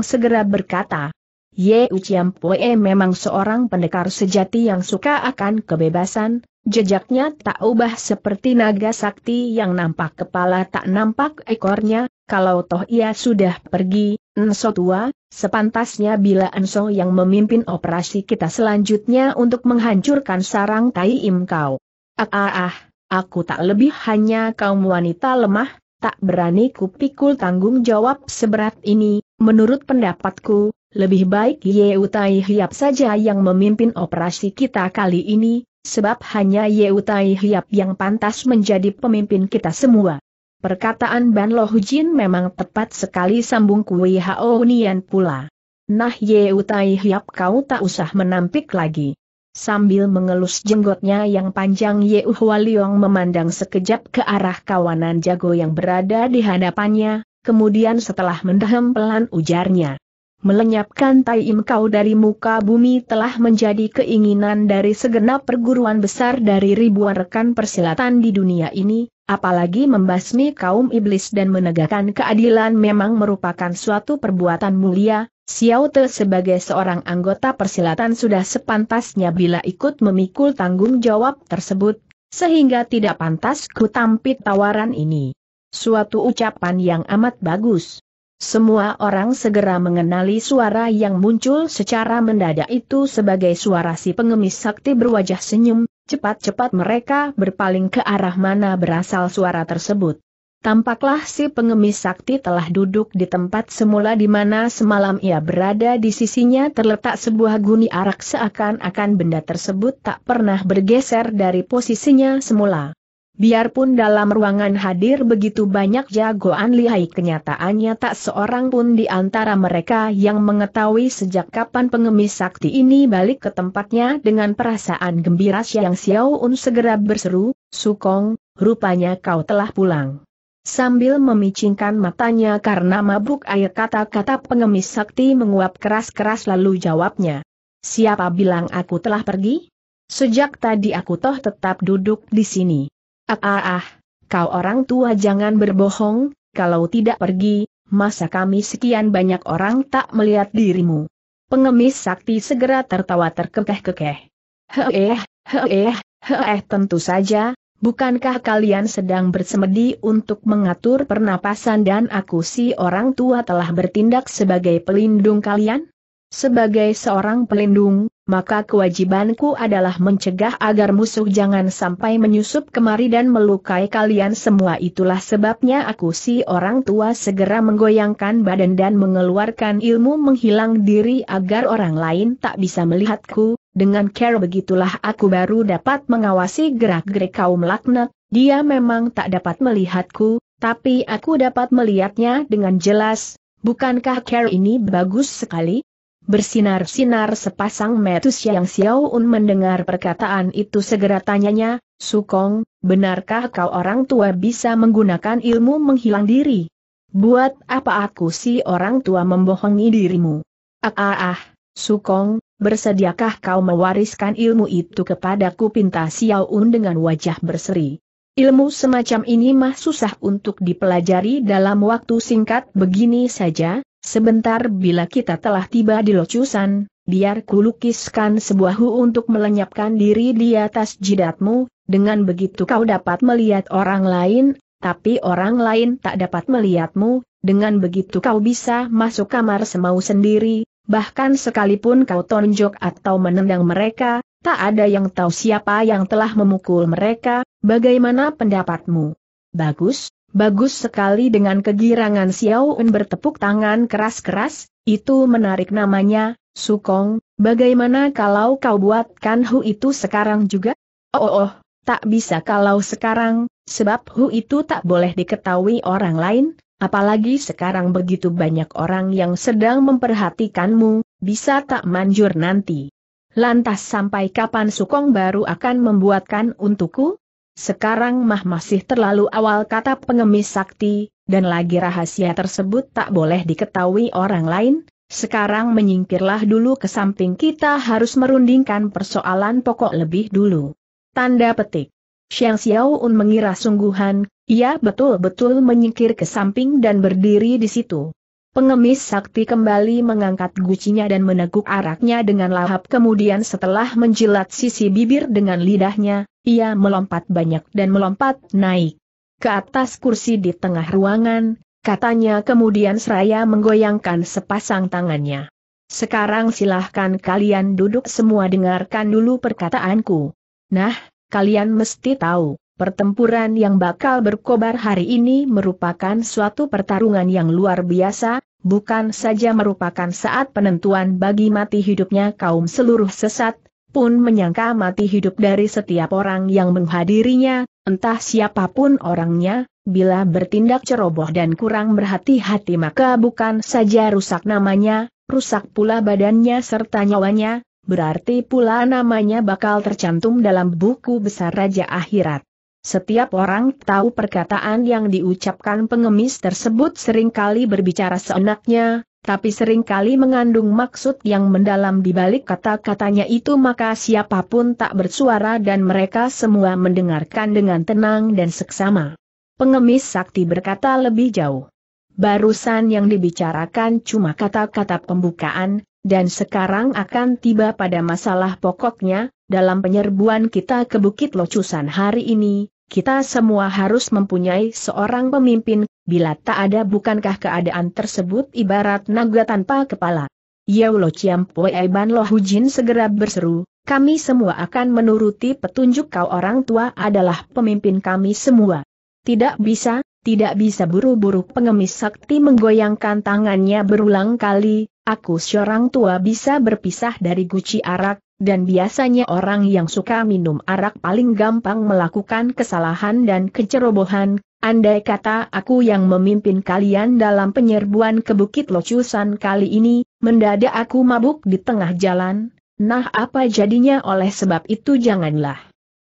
segera berkata, Ye Pue memang seorang pendekar sejati yang suka akan kebebasan, jejaknya tak ubah seperti naga sakti yang nampak kepala tak nampak ekornya, kalau toh ia sudah pergi, Enso tua, sepantasnya bila Enso yang memimpin operasi kita selanjutnya untuk menghancurkan sarang Tai Im Kau. Ah ah ah, aku tak lebih hanya kaum wanita lemah, tak berani kupikul tanggung jawab seberat ini, menurut pendapatku, lebih baik Yeutai Hiap saja yang memimpin operasi kita kali ini, sebab hanya Yeutai Hiap yang pantas menjadi pemimpin kita semua. Perkataan Ban Lo memang tepat sekali sambung Kui Hao Nian pula. Nah Yeutai Hiap kau tak usah menampik lagi. Sambil mengelus jenggotnya yang panjang Ye Hua Liong memandang sekejap ke arah kawanan jago yang berada di hadapannya, kemudian setelah mendahem pelan ujarnya. Melenyapkan Tai Im Kau dari muka bumi telah menjadi keinginan dari segenap perguruan besar dari ribuan rekan persilatan di dunia ini, Apalagi membasmi kaum iblis dan menegakkan keadilan memang merupakan suatu perbuatan mulia, Xiao Te sebagai seorang anggota persilatan sudah sepantasnya bila ikut memikul tanggung jawab tersebut, sehingga tidak pantas kutampit tawaran ini. Suatu ucapan yang amat bagus. Semua orang segera mengenali suara yang muncul secara mendadak itu sebagai suara si pengemis sakti berwajah senyum, Cepat-cepat mereka berpaling ke arah mana berasal suara tersebut. Tampaklah si pengemis sakti telah duduk di tempat semula di mana semalam ia berada di sisinya terletak sebuah guni arak seakan-akan benda tersebut tak pernah bergeser dari posisinya semula. Biarpun dalam ruangan hadir begitu banyak jagoan lihai kenyataannya tak seorang pun di antara mereka yang mengetahui sejak kapan pengemis sakti ini balik ke tempatnya dengan perasaan gembira Siang Xiao Un segera berseru, Sukong, rupanya kau telah pulang. Sambil memicingkan matanya karena mabuk air kata-kata pengemis sakti menguap keras-keras lalu jawabnya. Siapa bilang aku telah pergi? Sejak tadi aku toh tetap duduk di sini. Ah ah ah, kau orang tua jangan berbohong, kalau tidak pergi, masa kami sekian banyak orang tak melihat dirimu. Pengemis sakti segera tertawa terkekeh-kekeh. Heeh, heeh, heeh tentu saja, Bukankah kalian sedang bersemedi untuk mengatur pernapasan dan aku si orang tua telah bertindak sebagai pelindung kalian? Sebagai seorang pelindung, maka kewajibanku adalah mencegah agar musuh jangan sampai menyusup kemari dan melukai kalian semua itulah sebabnya aku si orang tua segera menggoyangkan badan dan mengeluarkan ilmu menghilang diri agar orang lain tak bisa melihatku, dengan care begitulah aku baru dapat mengawasi gerak-gerik kaum laknat, dia memang tak dapat melihatku, tapi aku dapat melihatnya dengan jelas, bukankah care ini bagus sekali? Bersinar-sinar sepasang metus yang Xiaoun mendengar perkataan itu segera tanyanya, Sukong, benarkah kau orang tua bisa menggunakan ilmu menghilang diri? Buat apa aku si orang tua membohongi dirimu? Ah ah ah, Sukong, bersediakah kau mewariskan ilmu itu kepadaku pinta Xiaoun dengan wajah berseri? Ilmu semacam ini mah susah untuk dipelajari dalam waktu singkat begini saja, Sebentar bila kita telah tiba di locusan, biar kulukiskan sebuah hu untuk melenyapkan diri di atas jidatmu, dengan begitu kau dapat melihat orang lain, tapi orang lain tak dapat melihatmu, dengan begitu kau bisa masuk kamar semau sendiri, bahkan sekalipun kau tonjok atau menendang mereka, tak ada yang tahu siapa yang telah memukul mereka, bagaimana pendapatmu? Bagus, Bagus sekali dengan kegirangan Xiao Un bertepuk tangan keras-keras, itu menarik namanya, Sukong, bagaimana kalau kau buatkan Hu itu sekarang juga? Oh, oh, oh, tak bisa kalau sekarang, sebab Hu itu tak boleh diketahui orang lain, apalagi sekarang begitu banyak orang yang sedang memperhatikanmu, bisa tak manjur nanti. Lantas sampai kapan Sukong baru akan membuatkan untukku? Sekarang mah masih terlalu awal kata pengemis sakti, dan lagi rahasia tersebut tak boleh diketahui orang lain, sekarang menyingkirlah dulu ke samping kita harus merundingkan persoalan pokok lebih dulu. Tanda petik. Xiang Xiaoun mengira sungguhan, ia betul-betul menyingkir ke samping dan berdiri di situ. Pengemis sakti kembali mengangkat gucinya dan meneguk araknya dengan lahap kemudian setelah menjilat sisi bibir dengan lidahnya, ia melompat banyak dan melompat naik ke atas kursi di tengah ruangan, katanya kemudian seraya menggoyangkan sepasang tangannya. Sekarang silahkan kalian duduk semua dengarkan dulu perkataanku. Nah, kalian mesti tahu, Pertempuran yang bakal berkobar hari ini merupakan suatu pertarungan yang luar biasa, bukan saja merupakan saat penentuan bagi mati hidupnya kaum seluruh sesat, pun menyangka mati hidup dari setiap orang yang menghadirinya, entah siapapun orangnya, bila bertindak ceroboh dan kurang berhati-hati maka bukan saja rusak namanya, rusak pula badannya serta nyawanya, berarti pula namanya bakal tercantum dalam buku besar Raja Akhirat. Setiap orang tahu perkataan yang diucapkan pengemis tersebut seringkali berbicara seenaknya, tapi seringkali mengandung maksud yang mendalam di balik kata-katanya itu maka siapapun tak bersuara dan mereka semua mendengarkan dengan tenang dan seksama. Pengemis sakti berkata lebih jauh. Barusan yang dibicarakan cuma kata-kata pembukaan, dan sekarang akan tiba pada masalah pokoknya, dalam penyerbuan kita ke Bukit Locusan hari ini, kita semua harus mempunyai seorang pemimpin, bila tak ada bukankah keadaan tersebut ibarat naga tanpa kepala. Yaulo Ciampue Ban Lo Hujin segera berseru, kami semua akan menuruti petunjuk kau orang tua adalah pemimpin kami semua. Tidak bisa, tidak bisa buru-buru pengemis sakti menggoyangkan tangannya berulang kali, aku seorang tua bisa berpisah dari guci arak, dan biasanya orang yang suka minum arak paling gampang melakukan kesalahan dan kecerobohan, andai kata aku yang memimpin kalian dalam penyerbuan ke Bukit Locusan kali ini, mendadak aku mabuk di tengah jalan, nah apa jadinya oleh sebab itu janganlah.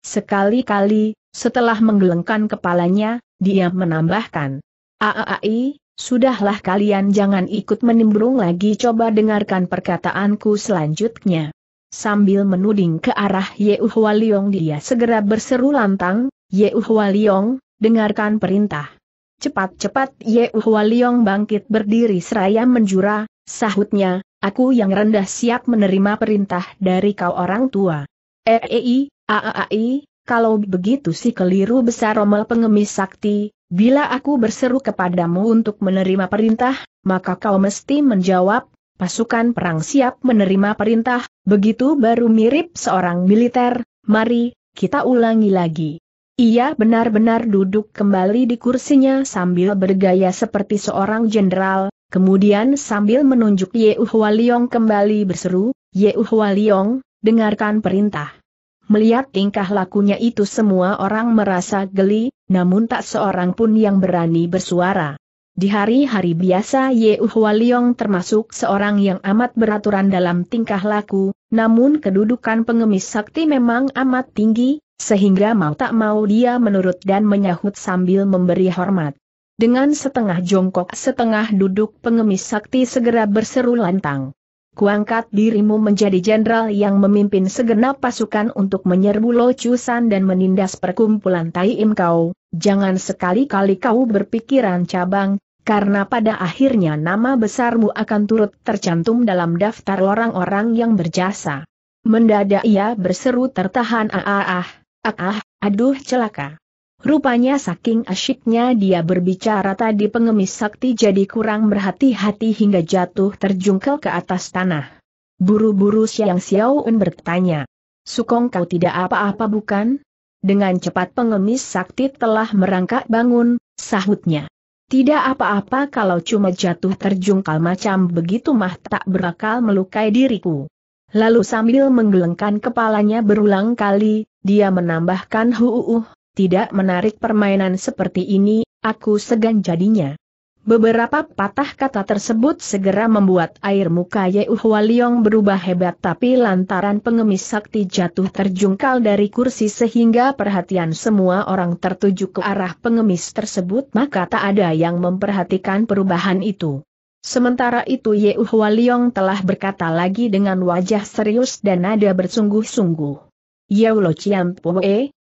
Sekali-kali, setelah menggelengkan kepalanya, dia menambahkan, Aai, sudahlah kalian jangan ikut menimbrung lagi coba dengarkan perkataanku selanjutnya. Sambil menuding ke arah Ye Liong dia segera berseru lantang, Ye Liong, dengarkan perintah. Cepat-cepat Ye Liong bangkit berdiri seraya menjura, sahutnya, aku yang rendah siap menerima perintah dari kau orang tua. Eei, eh, eh, eh, Aai, ah, ah, ah, kalau begitu si keliru besar Rommel pengemis sakti, bila aku berseru kepadamu untuk menerima perintah, maka kau mesti menjawab, pasukan perang siap menerima perintah, begitu baru mirip seorang militer, mari, kita ulangi lagi. Ia benar-benar duduk kembali di kursinya sambil bergaya seperti seorang jenderal, kemudian sambil menunjuk Ye Liong kembali berseru, Ye Liong, dengarkan perintah. Melihat tingkah lakunya itu semua orang merasa geli, namun tak seorang pun yang berani bersuara. Di hari-hari biasa Ye Liong termasuk seorang yang amat beraturan dalam tingkah laku, namun kedudukan pengemis sakti memang amat tinggi, sehingga mau tak mau dia menurut dan menyahut sambil memberi hormat. Dengan setengah jongkok setengah duduk pengemis sakti segera berseru lantang. Kuangkat dirimu menjadi jenderal yang memimpin segenap pasukan untuk menyerbu locusan dan menindas perkumpulan Im kau, jangan sekali-kali kau berpikiran cabang, karena pada akhirnya nama besarmu akan turut tercantum dalam daftar orang-orang yang berjasa. Mendadak ia berseru tertahan ah ah ah, ah, ah aduh celaka. Rupanya saking asyiknya dia berbicara tadi pengemis sakti jadi kurang berhati-hati hingga jatuh terjungkel ke atas tanah. Buru-buru Siang Xiaoen bertanya, Sukong kau tidak apa-apa bukan? Dengan cepat pengemis sakti telah merangkak bangun, sahutnya. Tidak apa-apa kalau cuma jatuh terjungkal macam begitu mah tak berakal melukai diriku. Lalu sambil menggelengkan kepalanya berulang kali, dia menambahkan huuuh, tidak menarik permainan seperti ini, aku segan jadinya. Beberapa patah kata tersebut segera membuat air muka Yeu berubah hebat tapi lantaran pengemis sakti jatuh terjungkal dari kursi sehingga perhatian semua orang tertuju ke arah pengemis tersebut maka tak ada yang memperhatikan perubahan itu. Sementara itu Yeu telah berkata lagi dengan wajah serius dan nada bersungguh-sungguh. Yeu Lo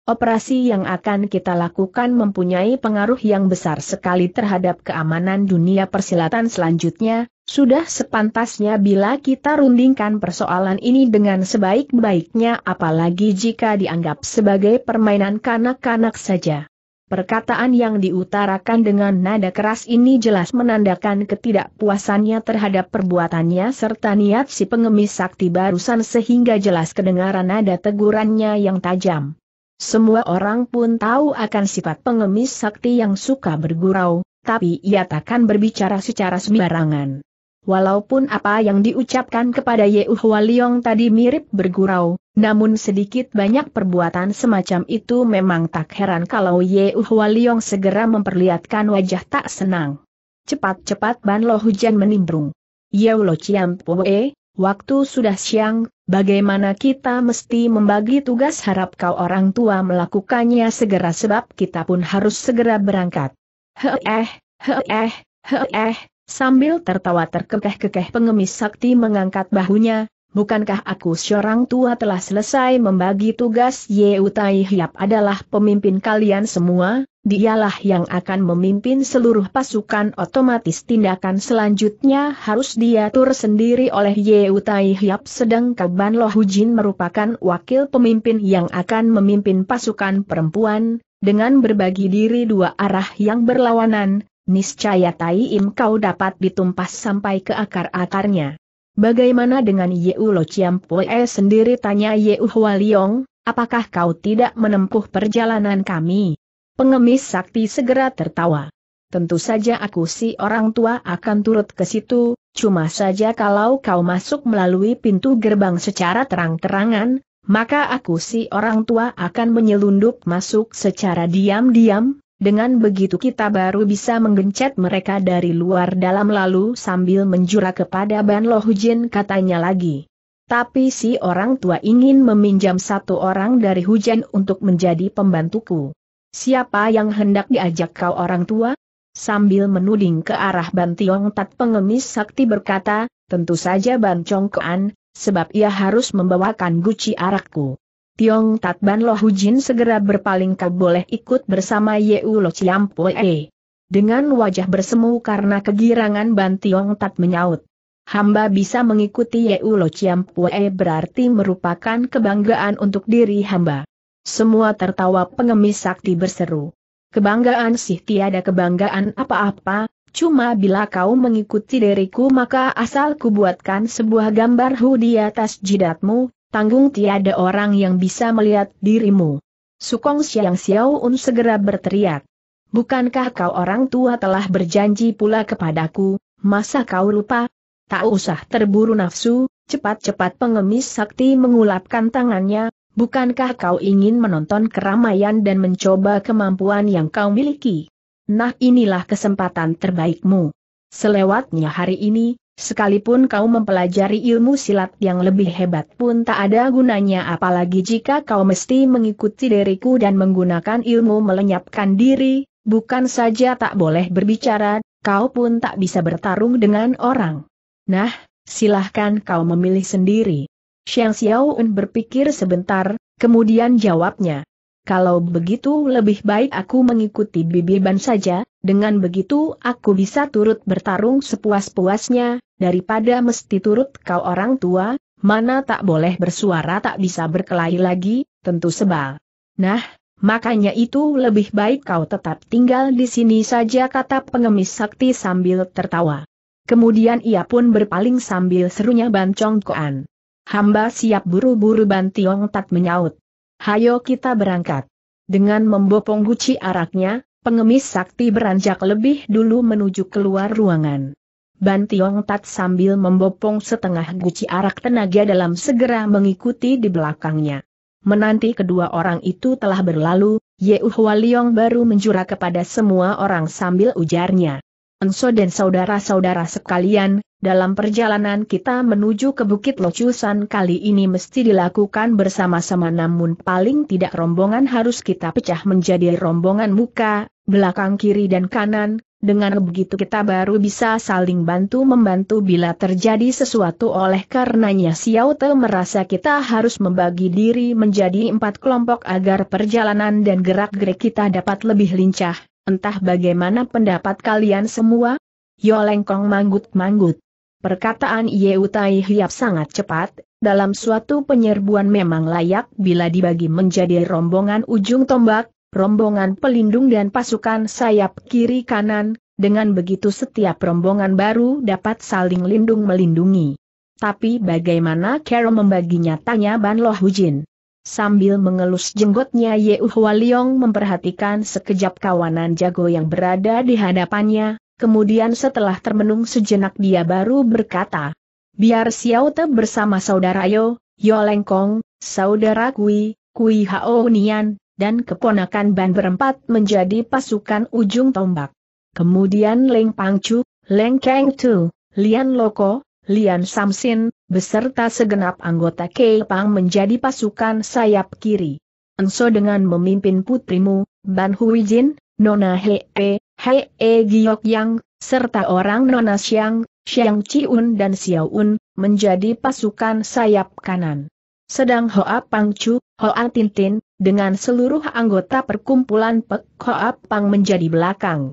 Operasi yang akan kita lakukan mempunyai pengaruh yang besar sekali terhadap keamanan dunia persilatan selanjutnya, sudah sepantasnya bila kita rundingkan persoalan ini dengan sebaik-baiknya apalagi jika dianggap sebagai permainan kanak-kanak saja. Perkataan yang diutarakan dengan nada keras ini jelas menandakan ketidakpuasannya terhadap perbuatannya serta niat si pengemis sakti barusan sehingga jelas kedengaran nada tegurannya yang tajam. Semua orang pun tahu akan sifat pengemis sakti yang suka bergurau, tapi ia takkan berbicara secara sembarangan. Walaupun apa yang diucapkan kepada Yeu Hualiong tadi mirip bergurau, namun sedikit banyak perbuatan semacam itu memang tak heran kalau Yeu Hualiong segera memperlihatkan wajah tak senang. Cepat-cepat Ban Lo Hujan menimbrung. Yeu Lo Chiam Poe, Waktu sudah siang, bagaimana kita mesti membagi tugas harap kau orang tua melakukannya segera sebab kita pun harus segera berangkat. Heeh, heeh, heeh, sambil tertawa terkekeh-kekeh pengemis sakti mengangkat bahunya, bukankah aku seorang tua telah selesai membagi tugas Yeutai Hiap adalah pemimpin kalian semua? dialah yang akan memimpin seluruh pasukan otomatis tindakan selanjutnya harus diatur sendiri oleh Ye Utai Hiap sedang Kaban Lohujin merupakan wakil pemimpin yang akan memimpin pasukan perempuan, dengan berbagi diri dua arah yang berlawanan, niscaya Tai Im kau dapat ditumpas sampai ke akar-akarnya. Bagaimana dengan Ye Lo Chiam Pue sendiri tanya Ye Hwa Liong, apakah kau tidak menempuh perjalanan kami? Pengemis sakti segera tertawa. Tentu saja aku si orang tua akan turut ke situ, cuma saja kalau kau masuk melalui pintu gerbang secara terang-terangan, maka aku si orang tua akan menyelundup masuk secara diam-diam, dengan begitu kita baru bisa menggencet mereka dari luar dalam lalu sambil menjura kepada Ban Lohujin katanya lagi. Tapi si orang tua ingin meminjam satu orang dari Hujan untuk menjadi pembantuku. Siapa yang hendak diajak kau orang tua? Sambil menuding ke arah Ban Tiong Tat pengemis sakti berkata, tentu saja Ban Congkoan, sebab ia harus membawakan guci arakku. Tiong Tat Ban Lo Hujin segera berpaling kau boleh ikut bersama Yeu Lo Ciampoe. Dengan wajah bersemu karena kegirangan Ban Tiong Tat menyaut. Hamba bisa mengikuti Yeu Lo Ciampoe berarti merupakan kebanggaan untuk diri hamba. Semua tertawa pengemis sakti berseru. Kebanggaan sih tiada kebanggaan apa-apa, cuma bila kau mengikuti diriku maka asal buatkan sebuah gambar hu di atas jidatmu, tanggung tiada orang yang bisa melihat dirimu. Sukong Xiao Xiaoun segera berteriak. Bukankah kau orang tua telah berjanji pula kepadaku, masa kau lupa? Tak usah terburu nafsu, cepat-cepat pengemis sakti mengulapkan tangannya, Bukankah kau ingin menonton keramaian dan mencoba kemampuan yang kau miliki? Nah inilah kesempatan terbaikmu. Selewatnya hari ini, sekalipun kau mempelajari ilmu silat yang lebih hebat pun tak ada gunanya apalagi jika kau mesti mengikuti diriku dan menggunakan ilmu melenyapkan diri, bukan saja tak boleh berbicara, kau pun tak bisa bertarung dengan orang. Nah, silahkan kau memilih sendiri. Xiao Xiaoun berpikir sebentar, kemudian jawabnya. Kalau begitu lebih baik aku mengikuti Bibi Ban saja, dengan begitu aku bisa turut bertarung sepuas-puasnya, daripada mesti turut kau orang tua, mana tak boleh bersuara tak bisa berkelahi lagi, tentu sebal. Nah, makanya itu lebih baik kau tetap tinggal di sini saja kata pengemis sakti sambil tertawa. Kemudian ia pun berpaling sambil serunya Ban Chong Koan. Hamba siap buru-buru Bantiong Tat menyaut. Hayo kita berangkat. Dengan membopong guci araknya, pengemis sakti beranjak lebih dulu menuju keluar ruangan. Bantiong Tat sambil membopong setengah guci arak tenaga dalam segera mengikuti di belakangnya. Menanti kedua orang itu telah berlalu, Yeuh Liong baru menjura kepada semua orang sambil ujarnya. Enso dan saudara-saudara sekalian, dalam perjalanan kita menuju ke Bukit Locusan kali ini mesti dilakukan bersama-sama namun paling tidak rombongan harus kita pecah menjadi rombongan muka, belakang kiri dan kanan, dengan begitu kita baru bisa saling bantu membantu bila terjadi sesuatu oleh karenanya Xiao Te merasa kita harus membagi diri menjadi empat kelompok agar perjalanan dan gerak-gerik kita dapat lebih lincah, entah bagaimana pendapat kalian semua? Yolengkong manggut-manggut. Perkataan Yeutai Hiap sangat cepat, dalam suatu penyerbuan memang layak bila dibagi menjadi rombongan ujung tombak, rombongan pelindung dan pasukan sayap kiri kanan, dengan begitu setiap rombongan baru dapat saling lindung melindungi. Tapi bagaimana Carol membaginya tanya Ban Loh Hujin. Sambil mengelus jenggotnya Ye Uhwa Leong memperhatikan sekejap kawanan jago yang berada di hadapannya, Kemudian setelah termenung sejenak dia baru berkata, Biar Xiao Te bersama saudara Yo, Yo leng kong, saudara Kui, Kui Hao Nian, dan keponakan Ban berempat menjadi pasukan ujung tombak. Kemudian Leng pang Pangcu, Leng Kang Tu, Lian Loko, Lian Samsin, beserta segenap anggota pang menjadi pasukan sayap kiri. Enso dengan memimpin putrimu, Ban hui jin. Nona Hee, Hee Giok Yang, serta orang Nona Siang, Siang Ciun dan Un menjadi pasukan sayap kanan. Sedang Hoa Pangcu, Hoa Tintin, dengan seluruh anggota perkumpulan Pek Hoa Pang menjadi belakang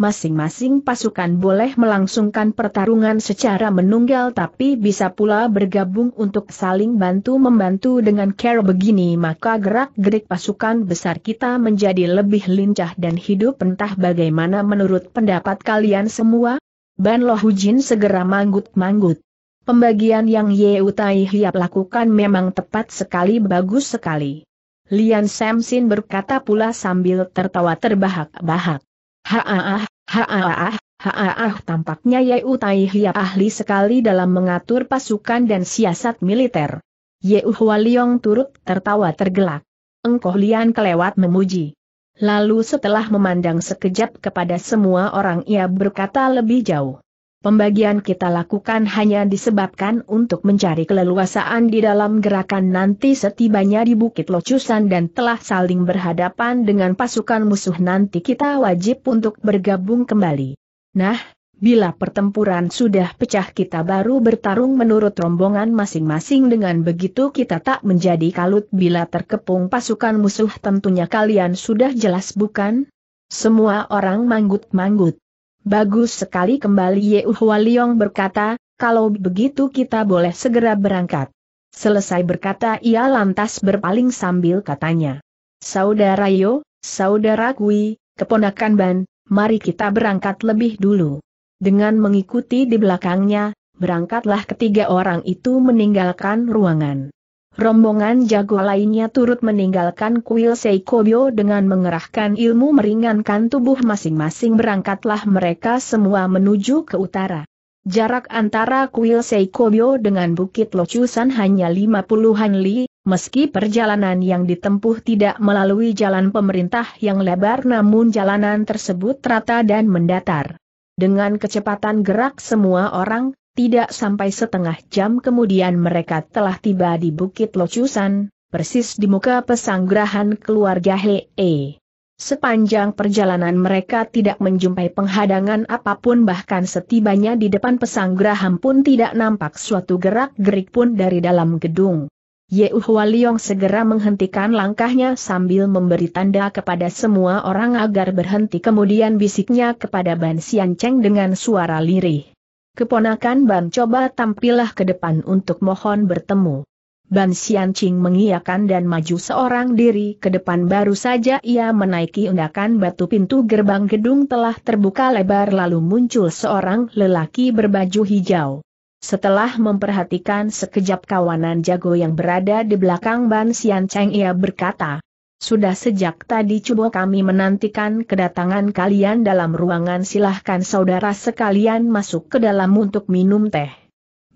masing-masing pasukan boleh melangsungkan pertarungan secara menunggal tapi bisa pula bergabung untuk saling bantu-membantu dengan care begini maka gerak-gerik pasukan besar kita menjadi lebih lincah dan hidup entah bagaimana menurut pendapat kalian semua? Ban Lo Hujin segera manggut-manggut. Pembagian yang Ye Utai Hiap lakukan memang tepat sekali bagus sekali. Lian Samsin berkata pula sambil tertawa terbahak-bahak. Haaah, ah, haaah, ah, ah, haaah tampaknya Yeu Tai ahli sekali dalam mengatur pasukan dan siasat militer. Yeu Hua turut tertawa tergelak. Engkoh Lian kelewat memuji. Lalu setelah memandang sekejap kepada semua orang ia berkata lebih jauh. Pembagian kita lakukan hanya disebabkan untuk mencari keleluasaan di dalam gerakan nanti setibanya di Bukit Locusan dan telah saling berhadapan dengan pasukan musuh nanti kita wajib untuk bergabung kembali. Nah, bila pertempuran sudah pecah kita baru bertarung menurut rombongan masing-masing dengan begitu kita tak menjadi kalut bila terkepung pasukan musuh tentunya kalian sudah jelas bukan? Semua orang manggut-manggut. Bagus sekali kembali Ye Liong berkata, kalau begitu kita boleh segera berangkat. Selesai berkata ia lantas berpaling sambil katanya. Saudara Yo, saudara Kui, keponakan Ban, mari kita berangkat lebih dulu. Dengan mengikuti di belakangnya, berangkatlah ketiga orang itu meninggalkan ruangan. Rombongan jago lainnya turut meninggalkan kuil Seikobyo dengan mengerahkan ilmu meringankan tubuh masing-masing berangkatlah mereka semua menuju ke utara. Jarak antara kuil Seikobyo dengan Bukit Locusan hanya 50-an li, meski perjalanan yang ditempuh tidak melalui jalan pemerintah yang lebar namun jalanan tersebut rata dan mendatar. Dengan kecepatan gerak semua orang, tidak sampai setengah jam kemudian mereka telah tiba di Bukit Locusan, persis di muka pesanggrahan keluarga Hee. Sepanjang perjalanan mereka tidak menjumpai penghadangan apapun bahkan setibanya di depan pesanggrahan pun tidak nampak suatu gerak-gerik pun dari dalam gedung. Ye Hualiong segera menghentikan langkahnya sambil memberi tanda kepada semua orang agar berhenti kemudian bisiknya kepada Ban Sian Cheng dengan suara lirih. Keponakan Ban coba tampillah ke depan untuk mohon bertemu. Ban Xianqing mengiyakan dan maju seorang diri ke depan baru saja ia menaiki undakan batu pintu gerbang gedung telah terbuka lebar lalu muncul seorang lelaki berbaju hijau. Setelah memperhatikan sekejap kawanan jago yang berada di belakang Ban Xianqing ia berkata, sudah sejak tadi coba kami menantikan kedatangan kalian dalam ruangan silahkan saudara sekalian masuk ke dalam untuk minum teh.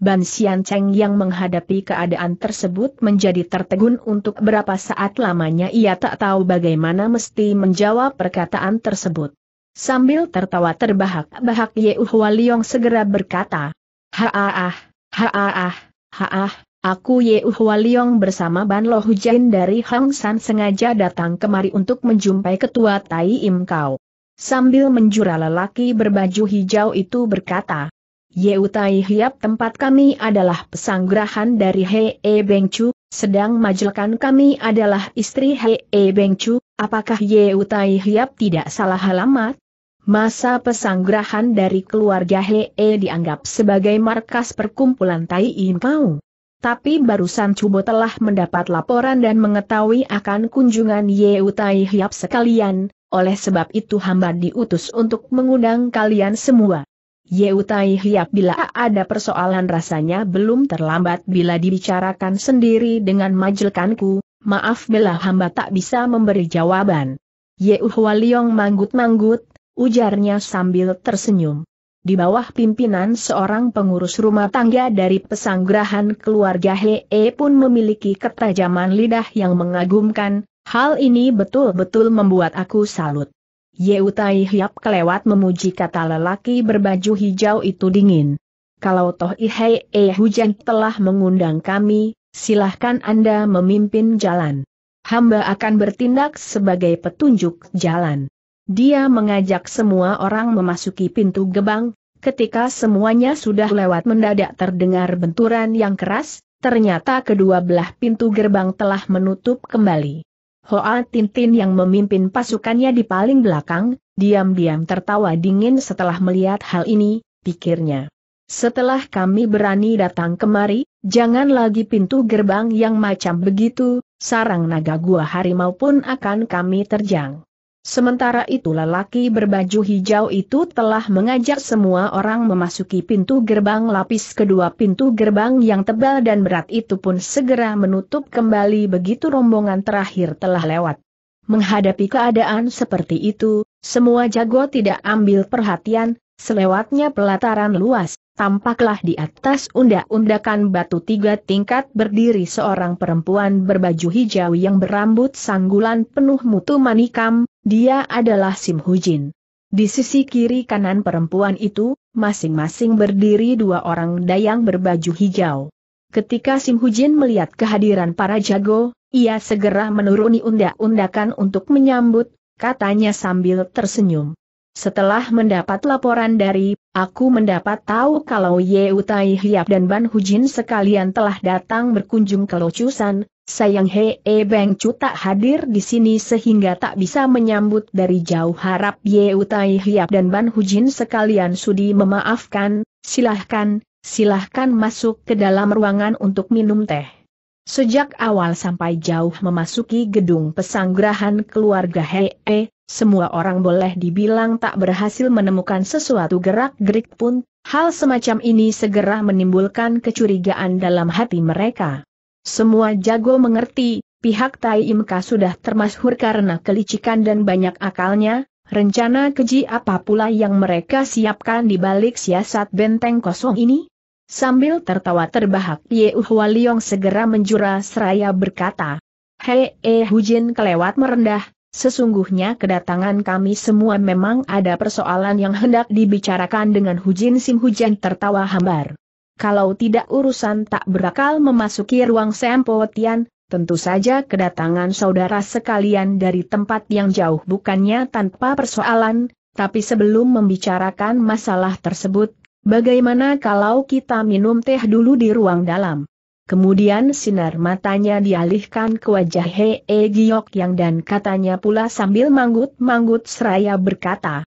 Ban Xian Cheng yang menghadapi keadaan tersebut menjadi tertegun untuk berapa saat lamanya ia tak tahu bagaimana mesti menjawab perkataan tersebut. Sambil tertawa terbahak-bahak Ye Uhwa Liong segera berkata, haah, haah, haah. Aku Ye Liong bersama Ban Lo Hujain dari Hang San sengaja datang kemari untuk menjumpai ketua Tai Im Kau. Sambil menjura lelaki berbaju hijau itu berkata, Ye Utai Hiap tempat kami adalah pesanggrahan dari He E Beng Chu, sedang majelkan kami adalah istri He E Beng Chu, apakah Ye Utai Hiap tidak salah alamat? Masa pesanggrahan dari keluarga Hee dianggap sebagai markas perkumpulan Tai Im Kau tapi barusan Cubo telah mendapat laporan dan mengetahui akan kunjungan Ye Utai Hiap sekalian, oleh sebab itu hamba diutus untuk mengundang kalian semua. Ye Utai Hiap bila ada persoalan rasanya belum terlambat bila dibicarakan sendiri dengan majelkanku, maaf bila hamba tak bisa memberi jawaban. Ye Uhwaliong manggut-manggut, ujarnya sambil tersenyum di bawah pimpinan seorang pengurus rumah tangga dari pesanggrahan keluarga Hee pun memiliki ketajaman lidah yang mengagumkan, hal ini betul-betul membuat aku salut. Yeutai Hiap kelewat memuji kata lelaki berbaju hijau itu dingin. Kalau toh Ihee Hujan telah mengundang kami, silahkan Anda memimpin jalan. Hamba akan bertindak sebagai petunjuk jalan. Dia mengajak semua orang memasuki pintu gebang, ketika semuanya sudah lewat mendadak terdengar benturan yang keras, ternyata kedua belah pintu gerbang telah menutup kembali. Hoa Tintin yang memimpin pasukannya di paling belakang, diam-diam tertawa dingin setelah melihat hal ini, pikirnya. Setelah kami berani datang kemari, jangan lagi pintu gerbang yang macam begitu, sarang naga gua harimau pun akan kami terjang. Sementara itu lelaki berbaju hijau itu telah mengajak semua orang memasuki pintu gerbang lapis kedua pintu gerbang yang tebal dan berat itu pun segera menutup kembali begitu rombongan terakhir telah lewat. Menghadapi keadaan seperti itu, semua jago tidak ambil perhatian, selewatnya pelataran luas, tampaklah di atas undak-undakan batu tiga tingkat berdiri seorang perempuan berbaju hijau yang berambut sanggulan penuh mutu manikam, dia adalah Sim Hujin. Di sisi kiri kanan perempuan itu, masing-masing berdiri dua orang dayang berbaju hijau. Ketika Sim Hujin melihat kehadiran para jago, ia segera menuruni undak-undakan untuk menyambut, katanya sambil tersenyum. Setelah mendapat laporan dari, aku mendapat tahu kalau Ye Utai Hiap dan Ban Hujin sekalian telah datang berkunjung ke Locusan, sayang He E Beng Chu tak hadir di sini sehingga tak bisa menyambut dari jauh harap Ye Utai Hiap dan Ban Hujin sekalian sudi memaafkan, silahkan, silahkan masuk ke dalam ruangan untuk minum teh. Sejak awal sampai jauh memasuki gedung pesanggrahan keluarga Hee, eh, semua orang boleh dibilang tak berhasil menemukan sesuatu gerak-gerik pun, hal semacam ini segera menimbulkan kecurigaan dalam hati mereka. Semua jago mengerti, pihak Tai Imka sudah termasuk karena kelicikan dan banyak akalnya, rencana keji apa pula yang mereka siapkan di balik siasat benteng kosong ini? Sambil tertawa terbahak Ye Hua Liong segera menjura seraya berkata, Hei eh Hujin kelewat merendah, sesungguhnya kedatangan kami semua memang ada persoalan yang hendak dibicarakan dengan Hujin Sim Hujan tertawa hambar. Kalau tidak urusan tak berakal memasuki ruang Sempotian, tentu saja kedatangan saudara sekalian dari tempat yang jauh bukannya tanpa persoalan, tapi sebelum membicarakan masalah tersebut, Bagaimana kalau kita minum teh dulu di ruang dalam? Kemudian sinar matanya dialihkan ke wajah Hee Giok yang dan katanya pula sambil manggut-manggut seraya berkata,